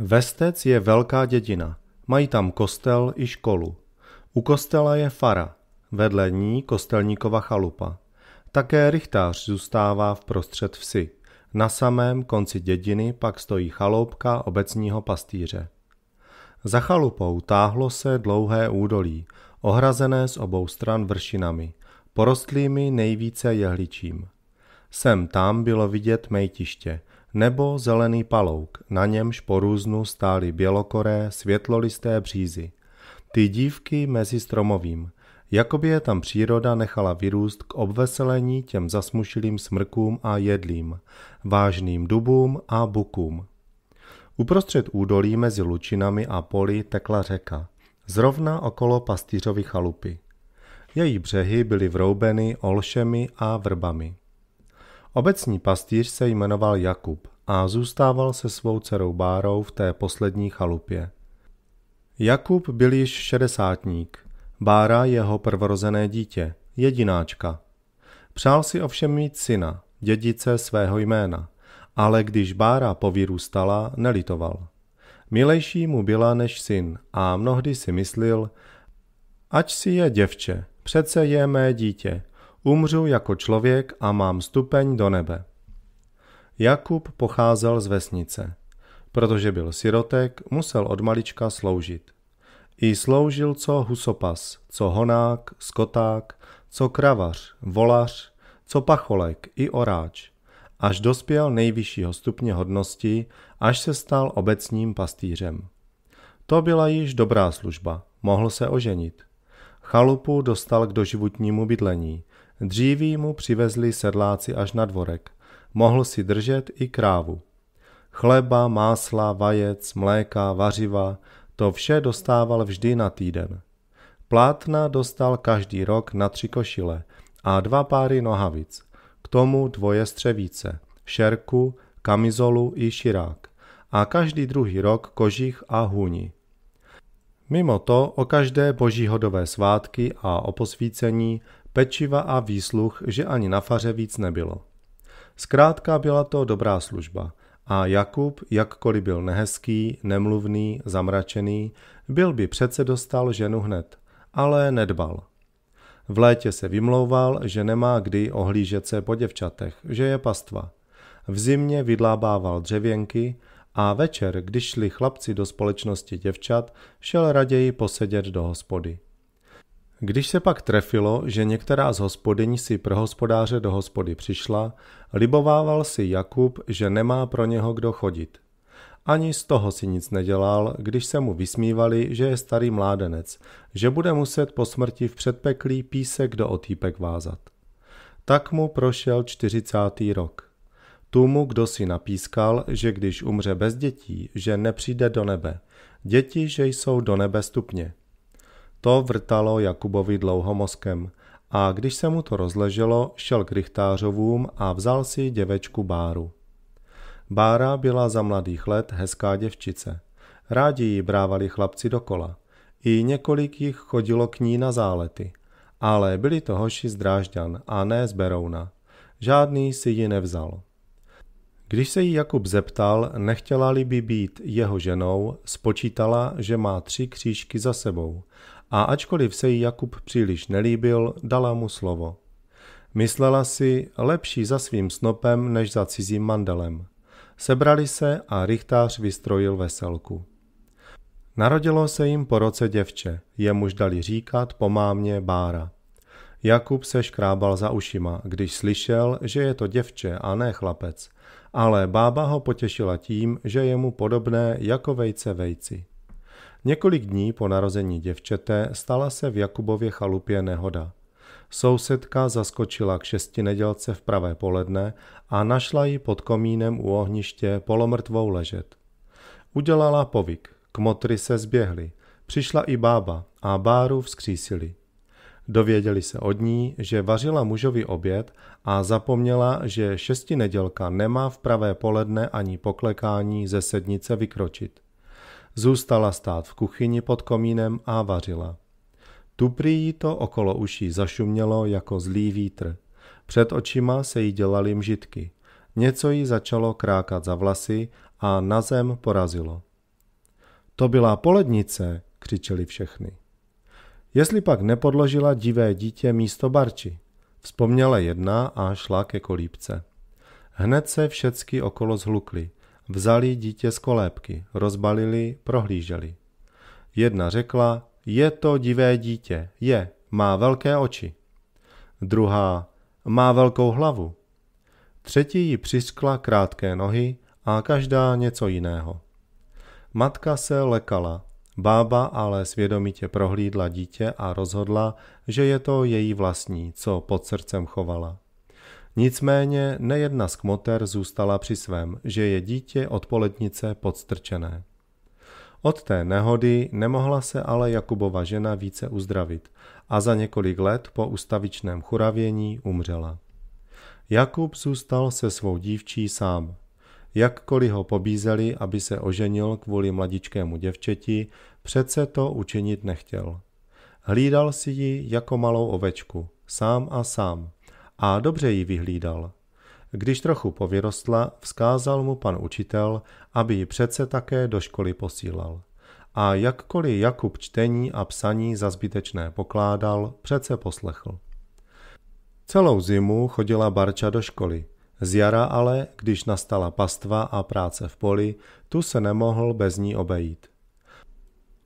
Vestec je velká dědina. Mají tam kostel i školu. U kostela je fara, vedle ní kostelníkova chalupa. Také rychtář zůstává v prostřed vsi. Na samém konci dědiny pak stojí chaloupka obecního pastýře. Za chalupou táhlo se dlouhé údolí, ohrazené z obou stran vršinami, porostlými nejvíce jehličím. Sem tam bylo vidět mejtiště, nebo zelený palouk, na němž po různu stály bělokoré, světlolisté břízy. Ty dívky mezi stromovým, jakoby je tam příroda nechala vyrůst k obveselení těm zasmušilým smrkům a jedlím, vážným dubům a bukům. Uprostřed údolí mezi lučinami a poli tekla řeka, zrovna okolo pastýřovy chalupy. Její břehy byly vroubeny olšemi a vrbami. Obecní pastýř se jmenoval Jakub a zůstával se svou dcerou Bárou v té poslední chalupě. Jakub byl již šedesátník, Bára jeho prvorozené dítě, jedináčka. Přál si ovšem mít syna, dědice svého jména, ale když Bára po stala, nelitoval. Milejší mu byla než syn a mnohdy si myslil, ať si je děvče, přece je mé dítě, Umřu jako člověk a mám stupeň do nebe. Jakub pocházel z vesnice. Protože byl sirotek, musel od malička sloužit. I sloužil co husopas, co honák, skoták, co kravař, volař, co pacholek i oráč, až dospěl nejvyššího stupně hodnosti, až se stal obecním pastýřem. To byla již dobrá služba, mohl se oženit. Chalupu dostal k doživotnímu bydlení, Dříví mu přivezli sedláci až na dvorek. Mohl si držet i krávu. Chleba, másla, vajec, mléka, vařiva, to vše dostával vždy na týden. Plátna dostal každý rok na tři košile a dva páry nohavic. K tomu dvoje střevíce, šerku, kamizolu i širák. A každý druhý rok kožich a hůni. Mimo to o každé božíhodové svátky a o posvícení pečiva a výsluch, že ani na faře víc nebylo. Zkrátka byla to dobrá služba a Jakub, jakkoliv byl nehezký, nemluvný, zamračený, byl by přece dostal ženu hned, ale nedbal. V létě se vymlouval, že nemá kdy ohlížet se po děvčatech, že je pastva. V zimě vydlábával dřevěnky a večer, když šli chlapci do společnosti děvčat, šel raději posedět do hospody. Když se pak trefilo, že některá z hospodyní si pro hospodáře do hospody přišla, libovával si Jakub, že nemá pro něho kdo chodit. Ani z toho si nic nedělal, když se mu vysmívali, že je starý mládenec, že bude muset po smrti v předpeklí písek do otýpek vázat. Tak mu prošel čtyřicátý rok. mu kdo si napískal, že když umře bez dětí, že nepřijde do nebe. Děti, že jsou do nebe stupně. To vrtalo Jakubovi dlouho mozkem. A když se mu to rozleželo, šel k rychtářovům a vzal si děvečku Báru. Bára byla za mladých let hezká děvčice. Rádi ji brávali chlapci dokola. I několik jich chodilo k ní na zálety. Ale byli to hoši z Drážďan a ne z Berouna. Žádný si ji nevzal. Když se jí Jakub zeptal, nechtěla-li by být jeho ženou, spočítala, že má tři křížky za sebou a ačkoliv se jí Jakub příliš nelíbil, dala mu slovo. Myslela si lepší za svým snopem než za cizím mandelem. Sebrali se a Richtář vystrojil veselku. Narodilo se jim po roce děvče, jemuž dali říkat po mámě Bára. Jakub se škrábal za ušima, když slyšel, že je to děvče a ne chlapec, ale bába ho potěšila tím, že je mu podobné jako vejce vejci. Několik dní po narození děvčete stala se v Jakubově chalupě nehoda. Sousedka zaskočila k šestinedělce v pravé poledne a našla ji pod komínem u ohniště polomrtvou ležet. Udělala povyk, kmotry se zběhly, přišla i bába a Báru vzkřísili. Dověděli se od ní, že vařila mužovi oběd a zapomněla, že šestinedělka nemá v pravé poledne ani poklekání ze sednice vykročit. Zůstala stát v kuchyni pod komínem a vařila. Tu prý jí to okolo uší zašumělo jako zlý vítr. Před očima se jí dělaly mžitky. Něco jí začalo krákat za vlasy a na zem porazilo. To byla polednice, křičeli všechny. Jestli pak nepodložila divé dítě místo barči, vzpomněla jedna a šla ke kolípce. Hned se všecky okolo zhlukly. Vzali dítě z kolébky, rozbalili, prohlíželi. Jedna řekla, je to divé dítě, je, má velké oči. Druhá, má velkou hlavu. Třetí ji přiskla krátké nohy a každá něco jiného. Matka se lekala, bába ale svědomitě prohlídla dítě a rozhodla, že je to její vlastní, co pod srdcem chovala. Nicméně nejedna z kmoter zůstala při svém, že je dítě od podstrčené. Od té nehody nemohla se ale Jakubova žena více uzdravit a za několik let po ustavičném churavění umřela. Jakub zůstal se svou dívčí sám. Jakkoliv ho pobízeli, aby se oženil kvůli mladičkému děvčeti, přece to učinit nechtěl. Hlídal si ji jako malou ovečku, sám a sám, a dobře ji vyhlídal. Když trochu povyrostla, vzkázal mu pan učitel, aby ji přece také do školy posílal. A jakkoliv Jakub čtení a psaní za zbytečné pokládal, přece poslechl. Celou zimu chodila Barča do školy. Z jara ale, když nastala pastva a práce v poli, tu se nemohl bez ní obejít.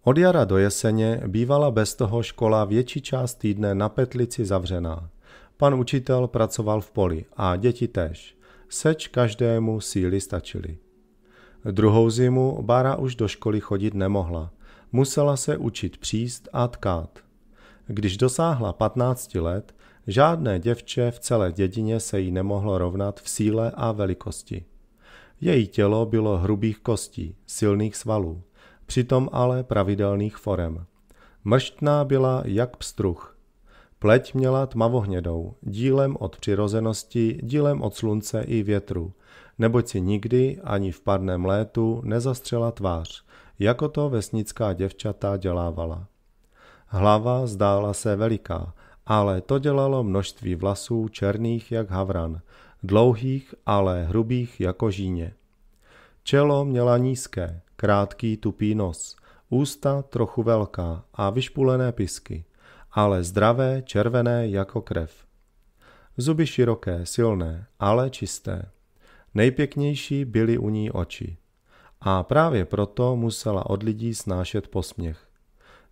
Od jara do jeseně bývala bez toho škola větší část týdne na petlici zavřená. Pan učitel pracoval v poli a děti tež. Seč každému síly stačily. Druhou zimu Bára už do školy chodit nemohla. Musela se učit příst a tkát. Když dosáhla 15 let, žádné děvče v celé dědině se jí nemohlo rovnat v síle a velikosti. Její tělo bylo hrubých kostí, silných svalů, přitom ale pravidelných forem. Mrštná byla jak pstruh, Pleť měla tmavohnědou, dílem od přirozenosti, dílem od slunce i větru, neboť si nikdy ani v parném létu nezastřela tvář, jako to vesnická děvčata dělávala. Hlava zdála se veliká, ale to dělalo množství vlasů černých jak havran, dlouhých, ale hrubých jako žíně. Čelo měla nízké, krátký tupý nos, ústa trochu velká a vyšpulené pisky ale zdravé, červené jako krev. Zuby široké, silné, ale čisté. Nejpěknější byly u ní oči. A právě proto musela od lidí snášet posměch.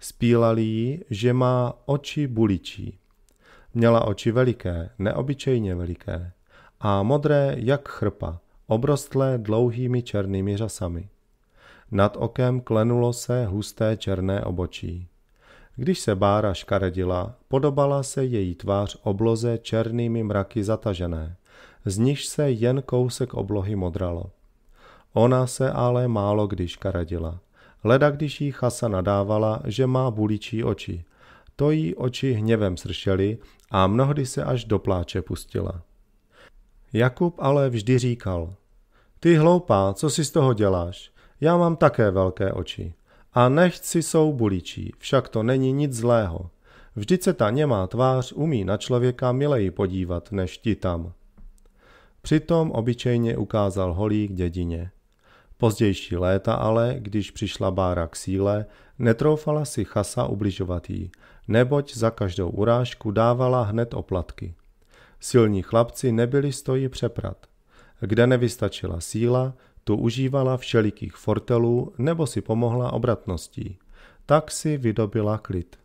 Spílali jí, že má oči buličí. Měla oči veliké, neobyčejně veliké, a modré jak chrpa, obrostlé dlouhými černými řasami. Nad okem klenulo se husté černé obočí. Když se Bára škaredila, podobala se její tvář obloze černými mraky zatažené, z níž se jen kousek oblohy modralo. Ona se ale málo když škaredila. Leda když jí chasa nadávala, že má buličí oči. To jí oči hněvem sršely a mnohdy se až do pláče pustila. Jakub ale vždy říkal, ty hloupá, co si z toho děláš? Já mám také velké oči. A nechť si buličí, však to není nic zlého. Vždyť se ta němá tvář umí na člověka mileji podívat, než ti tam. Přitom obyčejně ukázal holí k dědině. Pozdější léta ale, když přišla Bára k síle, netroufala si chasa ubližovat jí, neboť za každou urážku dávala hned oplatky. Silní chlapci nebyli stojí přeprat. Kde nevystačila síla, tu užívala všelikých fortelů nebo si pomohla obratností. Tak si vydobila klid.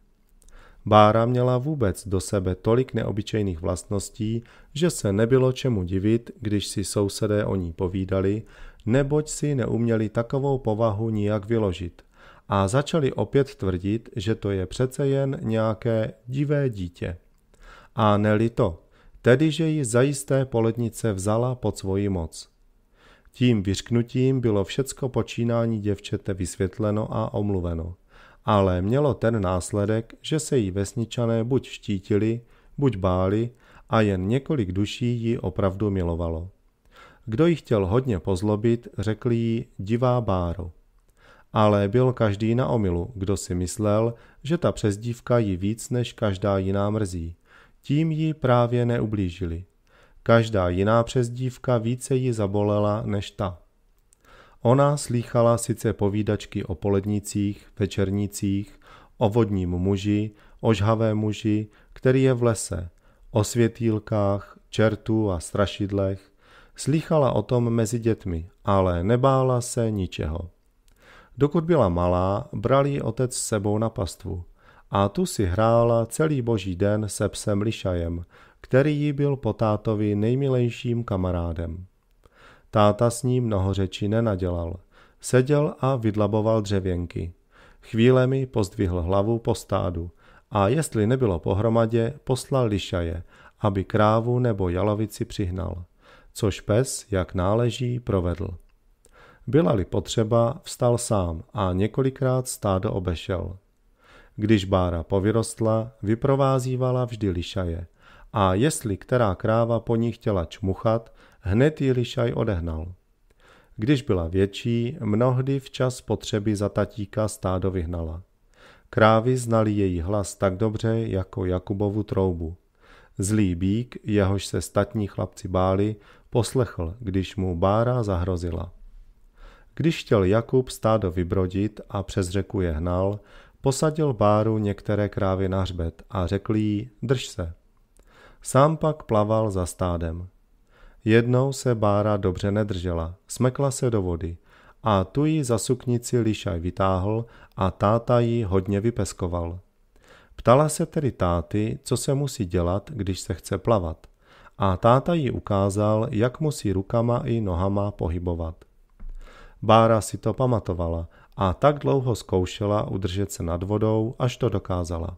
Bára měla vůbec do sebe tolik neobyčejných vlastností, že se nebylo čemu divit, když si sousedé o ní povídali, neboť si neuměli takovou povahu nijak vyložit. A začali opět tvrdit, že to je přece jen nějaké divé dítě. A neli to, tedy že ji zajisté polednice vzala pod svoji moc. Tím vyřknutím bylo všecko počínání děvčete vysvětleno a omluveno. Ale mělo ten následek, že se jí vesničané buď štítili, buď báli a jen několik duší ji opravdu milovalo. Kdo ji chtěl hodně pozlobit, řekl jí divá báro. Ale byl každý na omilu, kdo si myslel, že ta přezdívka ji víc než každá jiná mrzí. Tím ji právě neublížili. Každá jiná přezdívka více ji zabolela než ta. Ona slýchala sice povídačky o polednicích, večernicích, o vodním muži, o žhavé muži, který je v lese, o světýlkách, čertu a strašidlech, slýchala o tom mezi dětmi, ale nebála se ničeho. Dokud byla malá, brali ji otec s sebou na pastvu. A tu si hrála celý boží den se psem Lišajem, který jí byl po tátovi nejmilejším kamarádem. Táta s ním mnoho řeči nenadělal. Seděl a vydlaboval dřevěnky. Chvílemi pozdvihl hlavu po stádu a jestli nebylo pohromadě, poslal lišaje, aby krávu nebo jalovici přihnal, což pes, jak náleží, provedl. Byla-li potřeba, vstal sám a několikrát stádo obešel. Když Bára povyrostla, vyprovázívala vždy lišaje a jestli která kráva po ní chtěla čmuchat, hned ji lišaj odehnal. Když byla větší, mnohdy včas potřeby za tatíka stádo vyhnala. Krávy znali její hlas tak dobře jako Jakubovu troubu. Zlý bík, jehož se statní chlapci báli, poslechl, když mu bára zahrozila. Když chtěl Jakub stádo vybrodit a přes řeku je hnal, posadil báru některé krávy na hřbet a řekl jí, drž se. Sám pak plaval za stádem. Jednou se Bára dobře nedržela, smekla se do vody a tu ji za suknici Lišaj vytáhl a táta ji hodně vypeskoval. Ptala se tedy táty, co se musí dělat, když se chce plavat. A táta ji ukázal, jak musí rukama i nohama pohybovat. Bára si to pamatovala a tak dlouho zkoušela udržet se nad vodou, až to dokázala.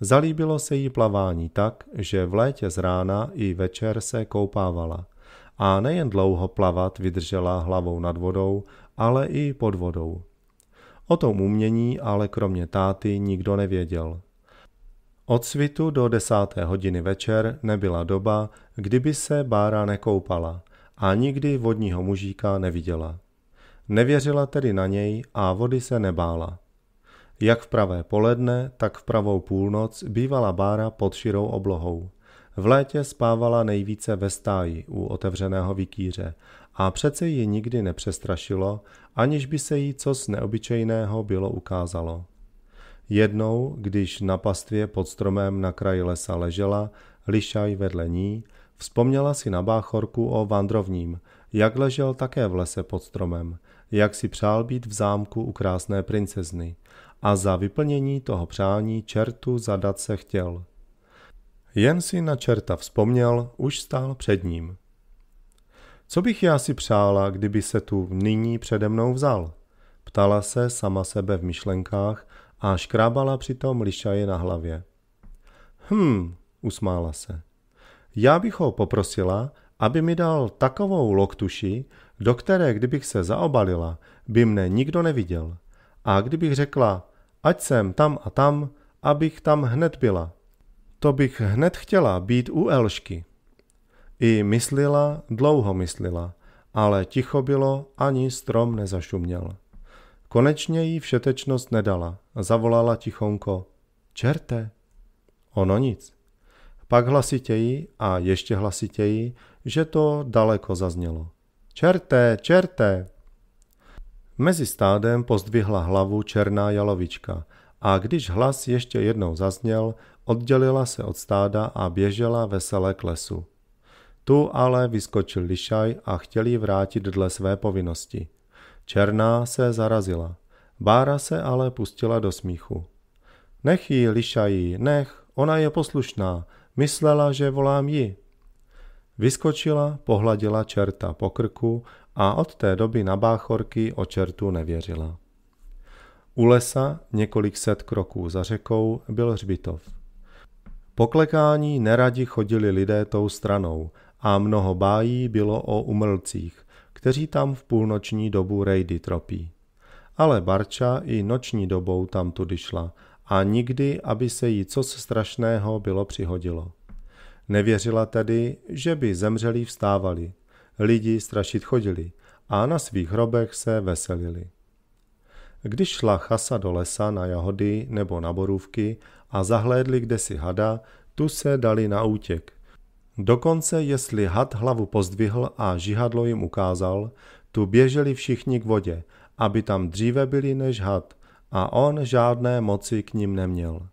Zalíbilo se jí plavání tak, že v létě z rána i večer se koupávala. A nejen dlouho plavat vydržela hlavou nad vodou, ale i pod vodou. O tom umění ale kromě táty nikdo nevěděl. Od svitu do desáté hodiny večer nebyla doba, kdyby se Bára nekoupala a nikdy vodního mužíka neviděla. Nevěřila tedy na něj a vody se nebála. Jak v pravé poledne, tak v pravou půlnoc bývala bára pod širou oblohou. V létě spávala nejvíce ve stáji u otevřeného vikíře a přece ji nikdy nepřestrašilo, aniž by se jí z neobyčejného bylo ukázalo. Jednou, když na pastvě pod stromem na kraji lesa ležela, lišaj vedle ní, vzpomněla si na báchorku o vandrovním, jak ležel také v lese pod stromem, jak si přál být v zámku u krásné princezny – a za vyplnění toho přání čertu zadat se chtěl. Jen si na čerta vzpomněl, už stál před ním. Co bych já si přála, kdyby se tu nyní přede mnou vzal? Ptala se sama sebe v myšlenkách a škrábala přitom lišaje na hlavě. Hm, usmála se. Já bych ho poprosila, aby mi dal takovou loktuši, do které, kdybych se zaobalila, by mne nikdo neviděl. A kdybych řekla, ať jsem tam a tam, abych tam hned byla. To bych hned chtěla být u Elšky. I myslila, dlouho myslila, ale ticho bylo, ani strom nezašuměl. Konečně jí všetečnost nedala, zavolala tichonko. Čerte! Ono nic. Pak hlasitěji a ještě hlasitěji, že to daleko zaznělo. Čerte, čerte! Mezi stádem pozdvihla hlavu černá jalovička a když hlas ještě jednou zazněl, oddělila se od stáda a běžela vesele k lesu. Tu ale vyskočil lišaj a chtěl ji vrátit dle své povinnosti. Černá se zarazila. Bára se ale pustila do smíchu. Nech ji, lišají, nech, ona je poslušná, myslela, že volám ji. Vyskočila, pohladila čerta po krku a od té doby na báchorky o čertu nevěřila. U lesa, několik set kroků za řekou, byl hřbitov. Poklekání neradi chodili lidé tou stranou a mnoho bájí bylo o umlcích, kteří tam v půlnoční dobu rejdy tropí. Ale Barča i noční dobou tam tudy šla a nikdy, aby se jí co strašného bylo přihodilo. Nevěřila tedy, že by zemřelí vstávali, lidi strašit chodili a na svých hrobech se veselili. Když šla chasa do lesa na jahody nebo na borůvky a zahlédli kde si hada, tu se dali na útěk. Dokonce jestli had hlavu pozdvihl a žihadlo jim ukázal, tu běželi všichni k vodě, aby tam dříve byli než had a on žádné moci k ním neměl.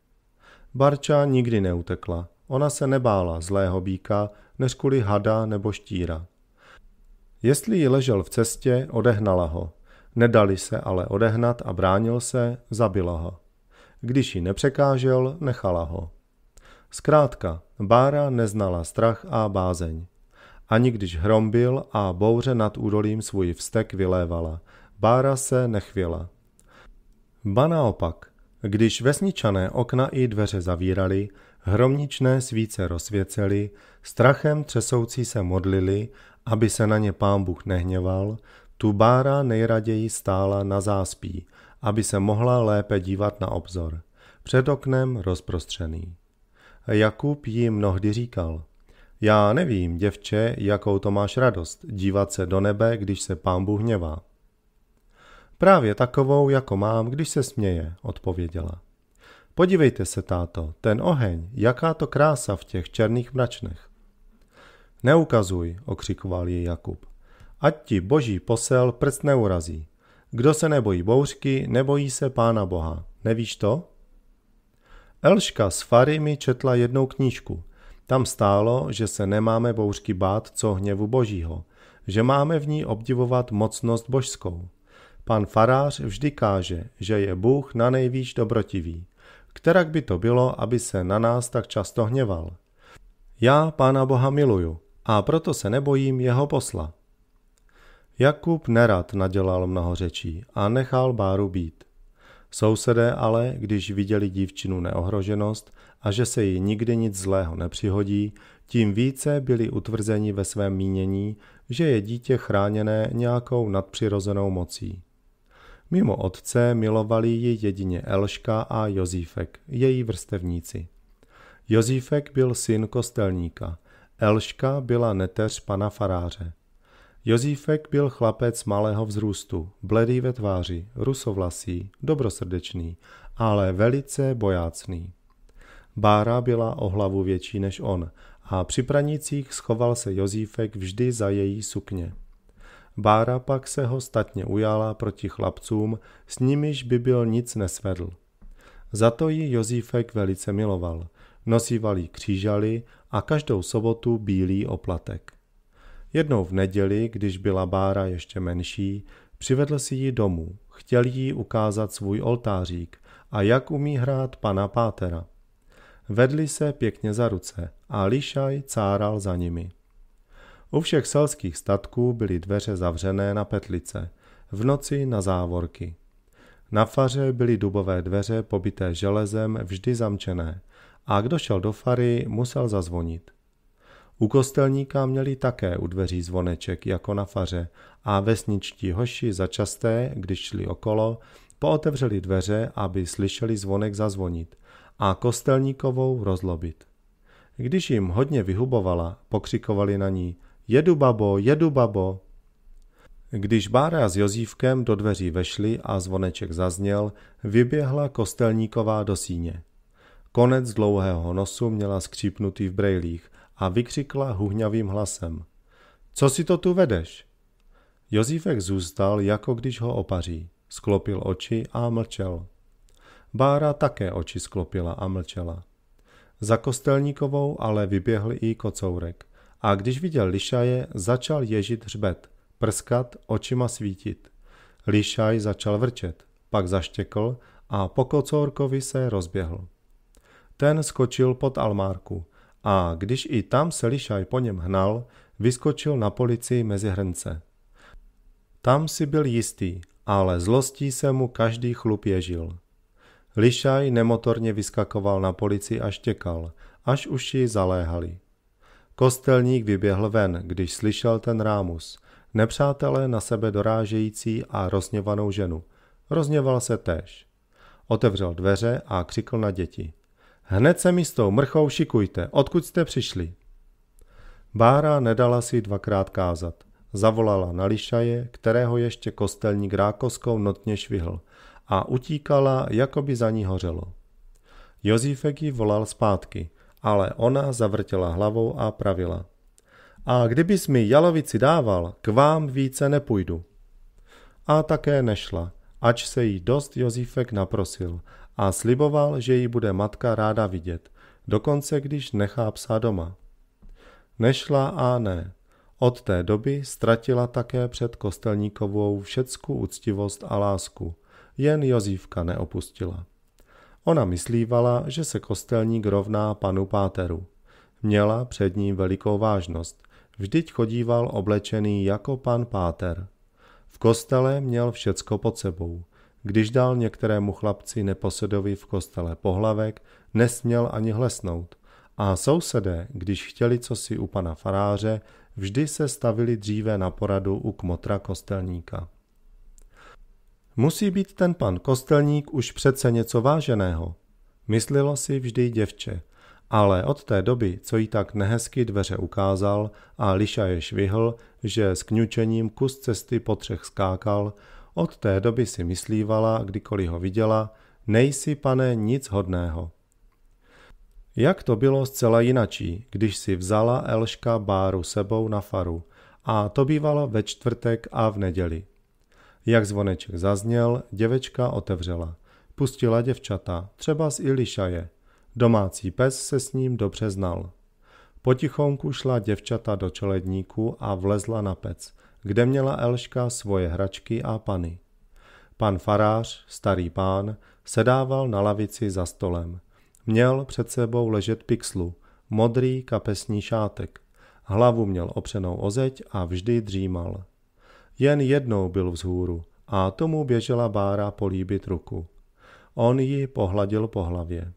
Barča nikdy neutekla. Ona se nebála zlého býka, než kvůli hada nebo štíra. Jestli ji ležel v cestě, odehnala ho. Nedali se ale odehnat a bránil se, zabila ho. Když ji nepřekážel, nechala ho. Zkrátka, Bára neznala strach a bázeň. Ani když hrom byl a bouře nad údolím svůj vztek vylévala, Bára se nechvěla. Ba naopak, když vesničané okna i dveře zavírali, hromničné svíce rozsvěceli, strachem třesoucí se modlili aby se na ně pán Bůh nehněval, tu bára nejraději stála na záspí, aby se mohla lépe dívat na obzor, před oknem rozprostřený. Jakub ji mnohdy říkal, já nevím, děvče, jakou to máš radost, dívat se do nebe, když se pán Bůh hněvá. Právě takovou, jako mám, když se směje, odpověděla. Podívejte se, táto, ten oheň, jaká to krása v těch černých mračnech. Neukazuj, okřikoval jej Jakub. Ať ti boží posel prst neurazí. Kdo se nebojí bouřky, nebojí se pána boha. Nevíš to? Elška s Fary mi četla jednou knížku. Tam stálo, že se nemáme bouřky bát co hněvu božího, že máme v ní obdivovat mocnost božskou. Pan farář vždy káže, že je Bůh na nejvíc dobrotivý. Kterak by to bylo, aby se na nás tak často hněval? Já Pána Boha miluju, a proto se nebojím jeho posla. Jakub nerad nadělal mnoho řečí a nechal Báru být. Sousedé ale, když viděli dívčinu neohroženost a že se jí nikdy nic zlého nepřihodí, tím více byli utvrzeni ve svém mínění, že je dítě chráněné nějakou nadpřirozenou mocí. Mimo otce milovali ji jedině Elška a Jozífek, její vrstevníci. Jozífek byl syn kostelníka – Elška byla neteř pana faráře. Jozífek byl chlapec malého vzrůstu, bledý ve tváři, rusovlasý, dobrosrdečný, ale velice bojácný. Bára byla o hlavu větší než on a při pranicích schoval se Jozífek vždy za její sukně. Bára pak se ho statně ujala proti chlapcům, s nimiž by byl nic nesvedl. Za to ji Jozífek velice miloval. Nosíval jí křížaly a každou sobotu bílý oplatek. Jednou v neděli, když byla Bára ještě menší, přivedl si ji domů, chtěl jí ukázat svůj oltářík a jak umí hrát pana Pátera. Vedli se pěkně za ruce a Lišaj cáral za nimi. U všech selských statků byly dveře zavřené na petlice, v noci na závorky. Na faře byly dubové dveře pobité železem vždy zamčené a kdo šel do fary, musel zazvonit. U kostelníka měli také u dveří zvoneček jako na faře a vesničtí hoši začasté, když šli okolo, pootevřeli dveře, aby slyšeli zvonek zazvonit a kostelníkovou rozlobit. Když jim hodně vyhubovala, pokřikovali na ní Jedu babo, jedu babo. Když Bára s Jozívkem do dveří vešli a zvoneček zazněl, vyběhla kostelníková do síně. Konec dlouhého nosu měla skřípnutý v brejlích a vykřikla huhňavým hlasem. Co si to tu vedeš? Jozífek zůstal, jako když ho opaří. Sklopil oči a mlčel. Bára také oči sklopila a mlčela. Za kostelníkovou ale vyběhl i kocourek. A když viděl Lišaje, začal ježit hřbet, prskat, očima svítit. Lišaj začal vrčet, pak zaštěkl a po kocourkovi se rozběhl. Ten skočil pod almárku a když i tam se lišaj po něm hnal, vyskočil na policii mezi hrnce. Tam si byl jistý, ale zlostí se mu každý chlup ježil. Lišaj nemotorně vyskakoval na policii a štěkal, až už ji zaléhali. Kostelník vyběhl ven, když slyšel ten rámus. Nepřátelé na sebe dorážející a rozněvanou ženu. Rozněval se též. Otevřel dveře a křikl na děti. Hned se mi s tou mrchou šikujte, odkud jste přišli. Bára nedala si dvakrát kázat. Zavolala na lišaje, kterého ještě kostelník rákoskou notně švihl a utíkala, jako by za ní hořelo. Jozífek ji volal zpátky, ale ona zavrtěla hlavou a pravila. A kdybys mi jalovici dával, k vám více nepůjdu. A také nešla, ač se jí dost Jozífek naprosil a sliboval, že ji bude matka ráda vidět, dokonce když nechá psa doma. Nešla a ne. Od té doby ztratila také před kostelníkovou všecku úctivost a lásku. Jen Jozívka neopustila. Ona myslívala, že se kostelník rovná panu Páteru. Měla před ním velikou vážnost. Vždyť chodíval oblečený jako pan Páter. V kostele měl všecko pod sebou – když dal některému chlapci neposedovi v kostele pohlavek, nesměl ani hlesnout. A sousedé, když chtěli cosi u pana faráře, vždy se stavili dříve na poradu u kmotra kostelníka. Musí být ten pan kostelník už přece něco váženého, Myslilo si vždy děvče, ale od té doby, co jí tak nehezky dveře ukázal a Liša je švihl, že s kňučením kus cesty po třech skákal, od té doby si myslívala, kdykoliv ho viděla, nejsi, pane, nic hodného. Jak to bylo zcela jinačí, když si vzala Elška Báru sebou na faru a to bývalo ve čtvrtek a v neděli. Jak zvoneček zazněl, děvečka otevřela. Pustila děvčata, třeba z Ilišaje. Domácí pes se s ním dobře znal. Potichonku šla děvčata do čeledníku a vlezla na pec – kde měla Elška svoje hračky a pany. Pan farář, starý pán, sedával na lavici za stolem. Měl před sebou ležet pixlu, modrý kapesní šátek. Hlavu měl opřenou o zeď a vždy dřímal. Jen jednou byl vzhůru a tomu běžela Bára políbit ruku. On ji pohladil po hlavě.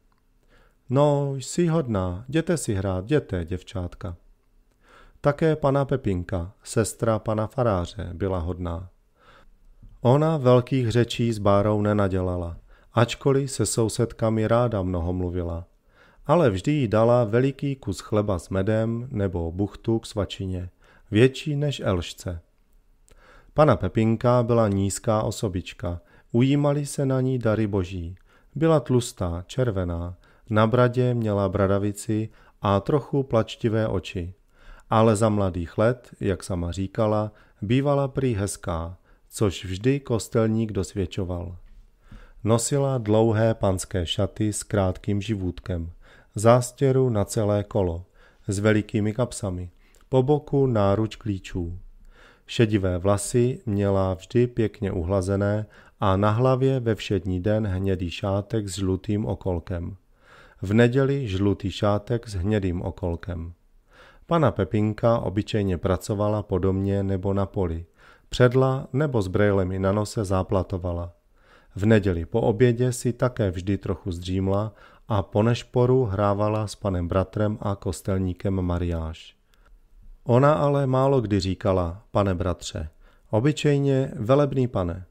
No, jsi hodná, jděte si hrát, jděte, děvčátka. Také pana Pepinka, sestra pana faráře, byla hodná. Ona velkých řečí s Bárou nenadělala, ačkoliv se sousedkami ráda mnoho mluvila. Ale vždy jí dala veliký kus chleba s medem nebo buchtu k svačině, větší než Elšce. Pana Pepinka byla nízká osobička, ujímali se na ní dary boží. Byla tlustá, červená, na bradě měla bradavici a trochu plačtivé oči ale za mladých let, jak sama říkala, bývala prý hezká, což vždy kostelník dosvědčoval. Nosila dlouhé panské šaty s krátkým živůtkem, zástěru na celé kolo, s velikými kapsami, po boku náruč klíčů. Šedivé vlasy měla vždy pěkně uhlazené a na hlavě ve všední den hnědý šátek s žlutým okolkem. V neděli žlutý šátek s hnědým okolkem. Pana Pepinka obyčejně pracovala po domě nebo na poli. Předla nebo s brejlemi na nose záplatovala. V neděli po obědě si také vždy trochu zdřímla a po nešporu hrávala s panem bratrem a kostelníkem Mariáš. Ona ale málo kdy říkala, pane bratře, obyčejně velebný pane.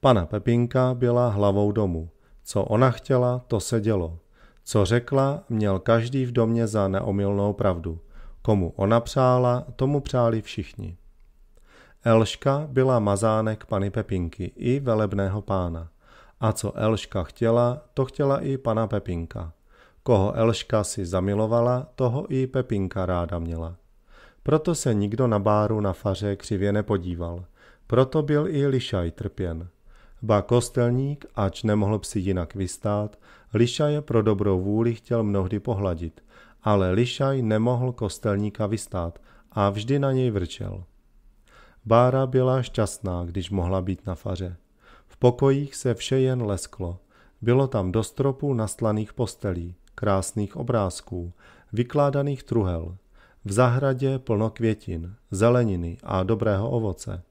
Pana Pepinka byla hlavou domu. Co ona chtěla, to se dělo. Co řekla, měl každý v domě za neomilnou pravdu. Komu ona přála, tomu přáli všichni. Elška byla mazánek pany Pepinky i velebného pána. A co Elška chtěla, to chtěla i pana Pepinka. Koho Elška si zamilovala, toho i Pepinka ráda měla. Proto se nikdo na báru na faře křivě nepodíval. Proto byl i Lišaj trpěn. Ba kostelník, ač nemohl psi jinak vystát, Lišaje pro dobrou vůli chtěl mnohdy pohladit, ale Lišaj nemohl kostelníka vystát a vždy na něj vrčel. Bára byla šťastná, když mohla být na faře. V pokojích se vše jen lesklo. Bylo tam do stropu nastlaných postelí, krásných obrázků, vykládaných truhel. V zahradě plno květin, zeleniny a dobrého ovoce.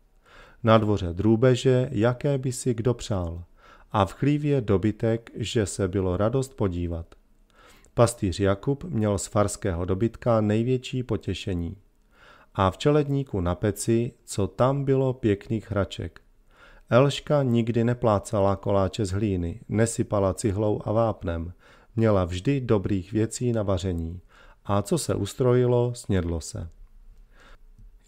Na dvoře drůbeže, jaké by si kdo přál. A v chlívě dobytek, že se bylo radost podívat – Pastýř Jakub měl z farského dobytka největší potěšení. A v čeledníku na peci, co tam bylo pěkných hraček. Elška nikdy neplácala koláče z hlíny, nesypala cihlou a vápnem, měla vždy dobrých věcí na vaření a co se ustrojilo, snědlo se.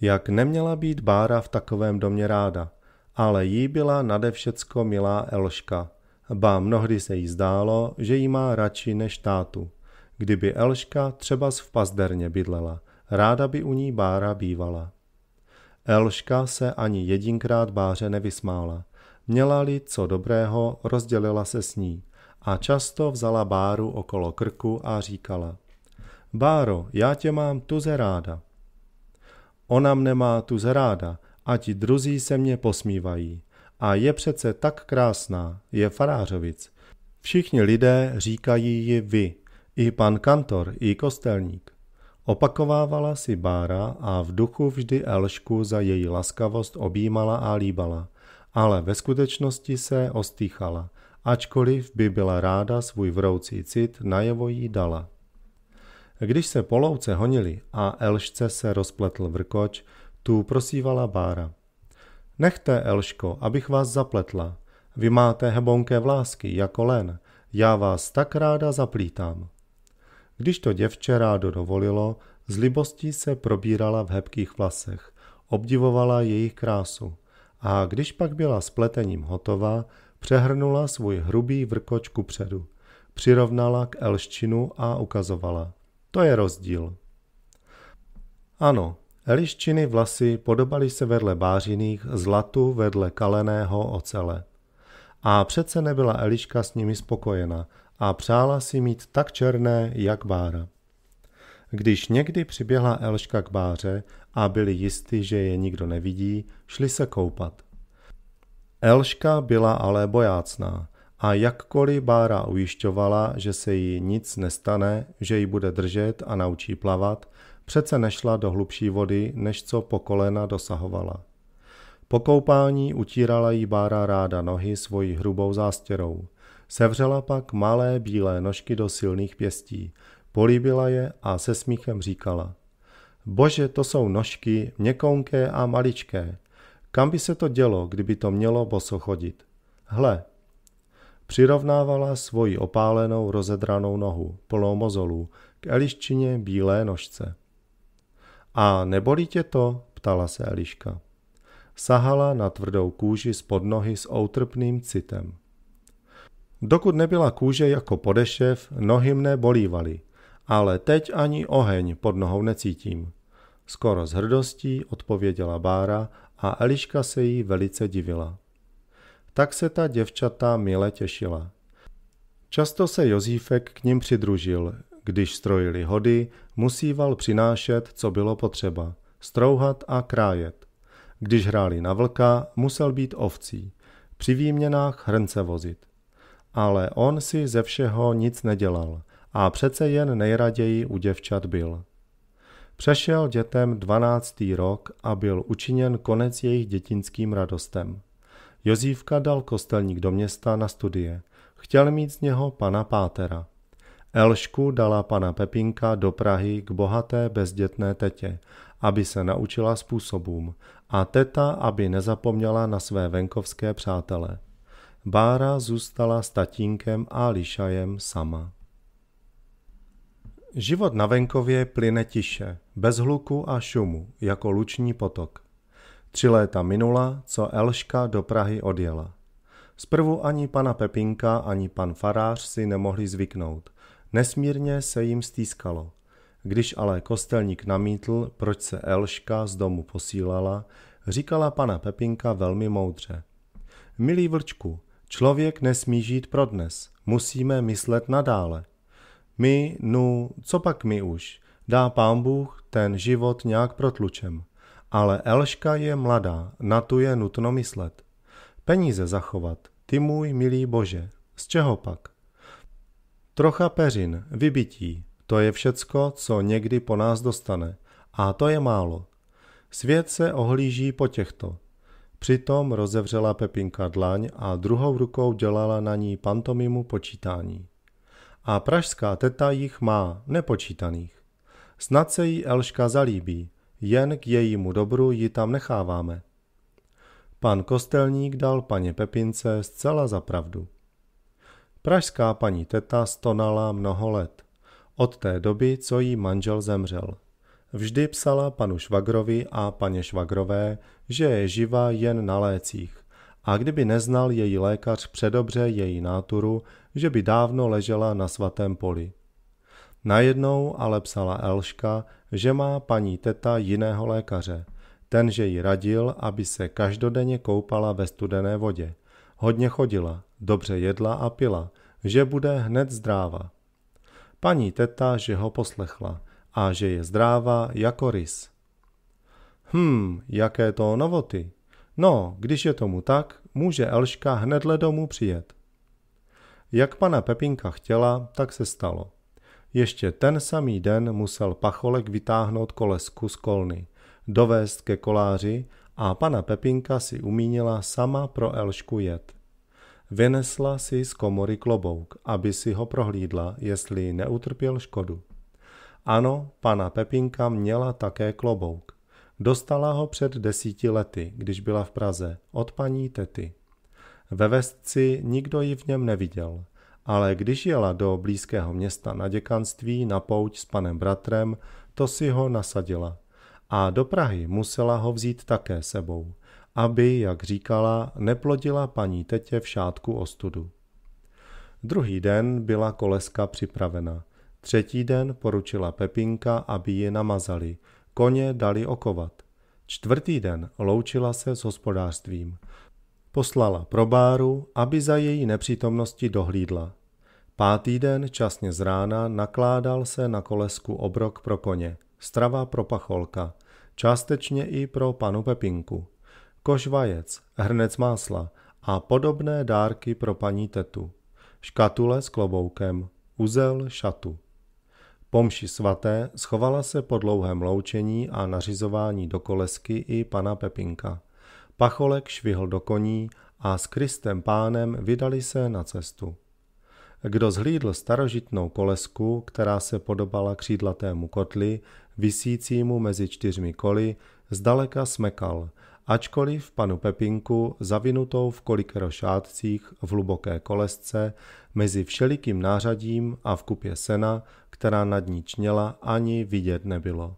Jak neměla být Bára v takovém domě ráda, ale jí byla nade všecko milá Elška. Ba mnohdy se jí zdálo, že jí má radši než tátu. Kdyby Elška třeba v pazderně bydlela, ráda by u ní Bára bývala. Elška se ani jedinkrát Báře nevysmála. Měla-li co dobrého, rozdělila se s ní a často vzala Báru okolo krku a říkala Báro, já tě mám tuze ráda. Ona mne má tuze ráda, a ti druzí se mě posmívají. A je přece tak krásná, je farářovic. Všichni lidé říkají ji vy, i pan kantor, i kostelník. Opakovávala si Bára a v duchu vždy Elšku za její laskavost objímala a líbala, ale ve skutečnosti se ostýchala, ačkoliv by byla ráda svůj vroucí cit najevo jí dala. Když se polouce honili a Elšce se rozpletl vrkoč, tu prosívala Bára. Nechte, Elško, abych vás zapletla. Vy máte hebonké vlásky, jako len. Já vás tak ráda zaplítám. Když to děvče rádo dovolilo, z libostí se probírala v hebkých vlasech, obdivovala jejich krásu a když pak byla spletením hotová, přehrnula svůj hrubý vrkoč ku předu, přirovnala k elštinu a ukazovala. To je rozdíl. Ano, Eliščiny vlasy podobaly se vedle bářiných zlatu vedle kaleného ocele. A přece nebyla Eliška s nimi spokojena a přála si mít tak černé, jak Bára. Když někdy přiběhla Elška k Báře a byli jisti, že je nikdo nevidí, šli se koupat. Elška byla ale bojácná a jakkoliv Bára ujišťovala, že se jí nic nestane, že ji bude držet a naučí plavat, přece nešla do hlubší vody, než co po kolena dosahovala. Po koupání utírala jí Bára ráda nohy svojí hrubou zástěrou – Sevřela pak malé bílé nožky do silných pěstí, políbila je a se smíchem říkala. Bože, to jsou nožky, měkonké a maličké. Kam by se to dělo, kdyby to mělo boso chodit? Hle, Přirovnávala svoji opálenou rozedranou nohu, plnou mozolů, k Eliščině bílé nožce. A nebolí tě to? ptala se Eliška. Sahala na tvrdou kůži spod nohy s outrpným citem. Dokud nebyla kůže jako podešev, nohy mne bolívaly, ale teď ani oheň pod nohou necítím. Skoro s hrdostí odpověděla Bára a Eliška se jí velice divila. Tak se ta děvčata mile těšila. Často se Jozífek k ním přidružil. Když strojili hody, musíval přinášet, co bylo potřeba, strouhat a krájet. Když hráli na vlka, musel být ovcí, při výměnách hrnce vozit ale on si ze všeho nic nedělal a přece jen nejraději u děvčat byl. Přešel dětem dvanáctý rok a byl učiněn konec jejich dětinským radostem. Jozívka dal kostelník do města na studie. Chtěl mít z něho pana Pátera. Elšku dala pana Pepinka do Prahy k bohaté bezdětné tetě, aby se naučila způsobům a teta, aby nezapomněla na své venkovské přátele. Bára zůstala s tatínkem a Lišajem sama. Život na venkově plyne tiše, bez hluku a šumu, jako luční potok. Tři léta minula, co Elška do Prahy odjela. Zprvu ani pana Pepinka, ani pan Farář si nemohli zvyknout. Nesmírně se jim stýskalo. Když ale kostelník namítl, proč se Elška z domu posílala, říkala pana Pepinka velmi moudře. Milý Vlčku, Člověk nesmí žít pro dnes, musíme myslet nadále. My, nu, co pak my už, dá pán Bůh ten život nějak protlučem. Ale Elška je mladá, na tu je nutno myslet. Peníze zachovat, ty můj milý bože, z čeho pak? Trocha peřin, vybití, to je všecko, co někdy po nás dostane. A to je málo. Svět se ohlíží po těchto. Přitom rozevřela Pepinka dlaň a druhou rukou dělala na ní pantomimu počítání. A pražská teta jich má nepočítaných. Snad se jí Elška zalíbí, jen k jejímu dobru ji tam necháváme. Pan Kostelník dal paně Pepince zcela za pravdu. Pražská paní teta stonala mnoho let, od té doby, co jí manžel zemřel – Vždy psala panu Švagrovi a paně Švagrové, že je živa jen na lécích. A kdyby neznal její lékař předobře její náturu, že by dávno ležela na svatém poli. Najednou ale psala Elška, že má paní teta jiného lékaře. Ten, že ji radil, aby se každodenně koupala ve studené vodě. Hodně chodila, dobře jedla a pila, že bude hned zdráva. Paní teta, že ho poslechla – a že je zdráva jako rys. Hm, jaké to novoty. No, když je tomu tak, může Elška hnedle domů přijet. Jak pana Pepinka chtěla, tak se stalo. Ještě ten samý den musel pacholek vytáhnout kolesku z kolny, dovést ke koláři a pana Pepinka si umínila sama pro Elšku jet. Vynesla si z komory klobouk, aby si ho prohlídla, jestli neutrpěl škodu. Ano, pana Pepinka měla také klobouk. Dostala ho před desíti lety, když byla v Praze, od paní Tety. Ve Vestci nikdo ji v něm neviděl, ale když jela do blízkého města na děkanství na pouť s panem bratrem, to si ho nasadila. A do Prahy musela ho vzít také sebou, aby, jak říkala, neplodila paní Tetě v šátku ostudu. Druhý den byla koleska připravena – Třetí den poručila Pepinka, aby ji namazali. Koně dali okovat. Čtvrtý den loučila se s hospodářstvím. Poslala probáru, aby za její nepřítomnosti dohlídla. Pátý den časně z rána nakládal se na kolesku obrok pro koně, strava pro pacholka, částečně i pro panu Pepinku. Koš vajec, hrnec másla a podobné dárky pro paní tetu. Škatule s kloboukem, uzel šatu. Pomši svaté schovala se po dlouhém loučení a nařizování do kolesky i pana Pepinka. Pacholek švihl do koní a s Kristem pánem vydali se na cestu. Kdo zhlídl starožitnou kolesku, která se podobala křídlatému kotli, visícímu mezi čtyřmi koly, zdaleka smekal, ačkoliv panu Pepinku zavinutou v kolikero šátcích v hluboké kolesce mezi všelikým nářadím a v kupě sena, která nad ní čněla, ani vidět nebylo.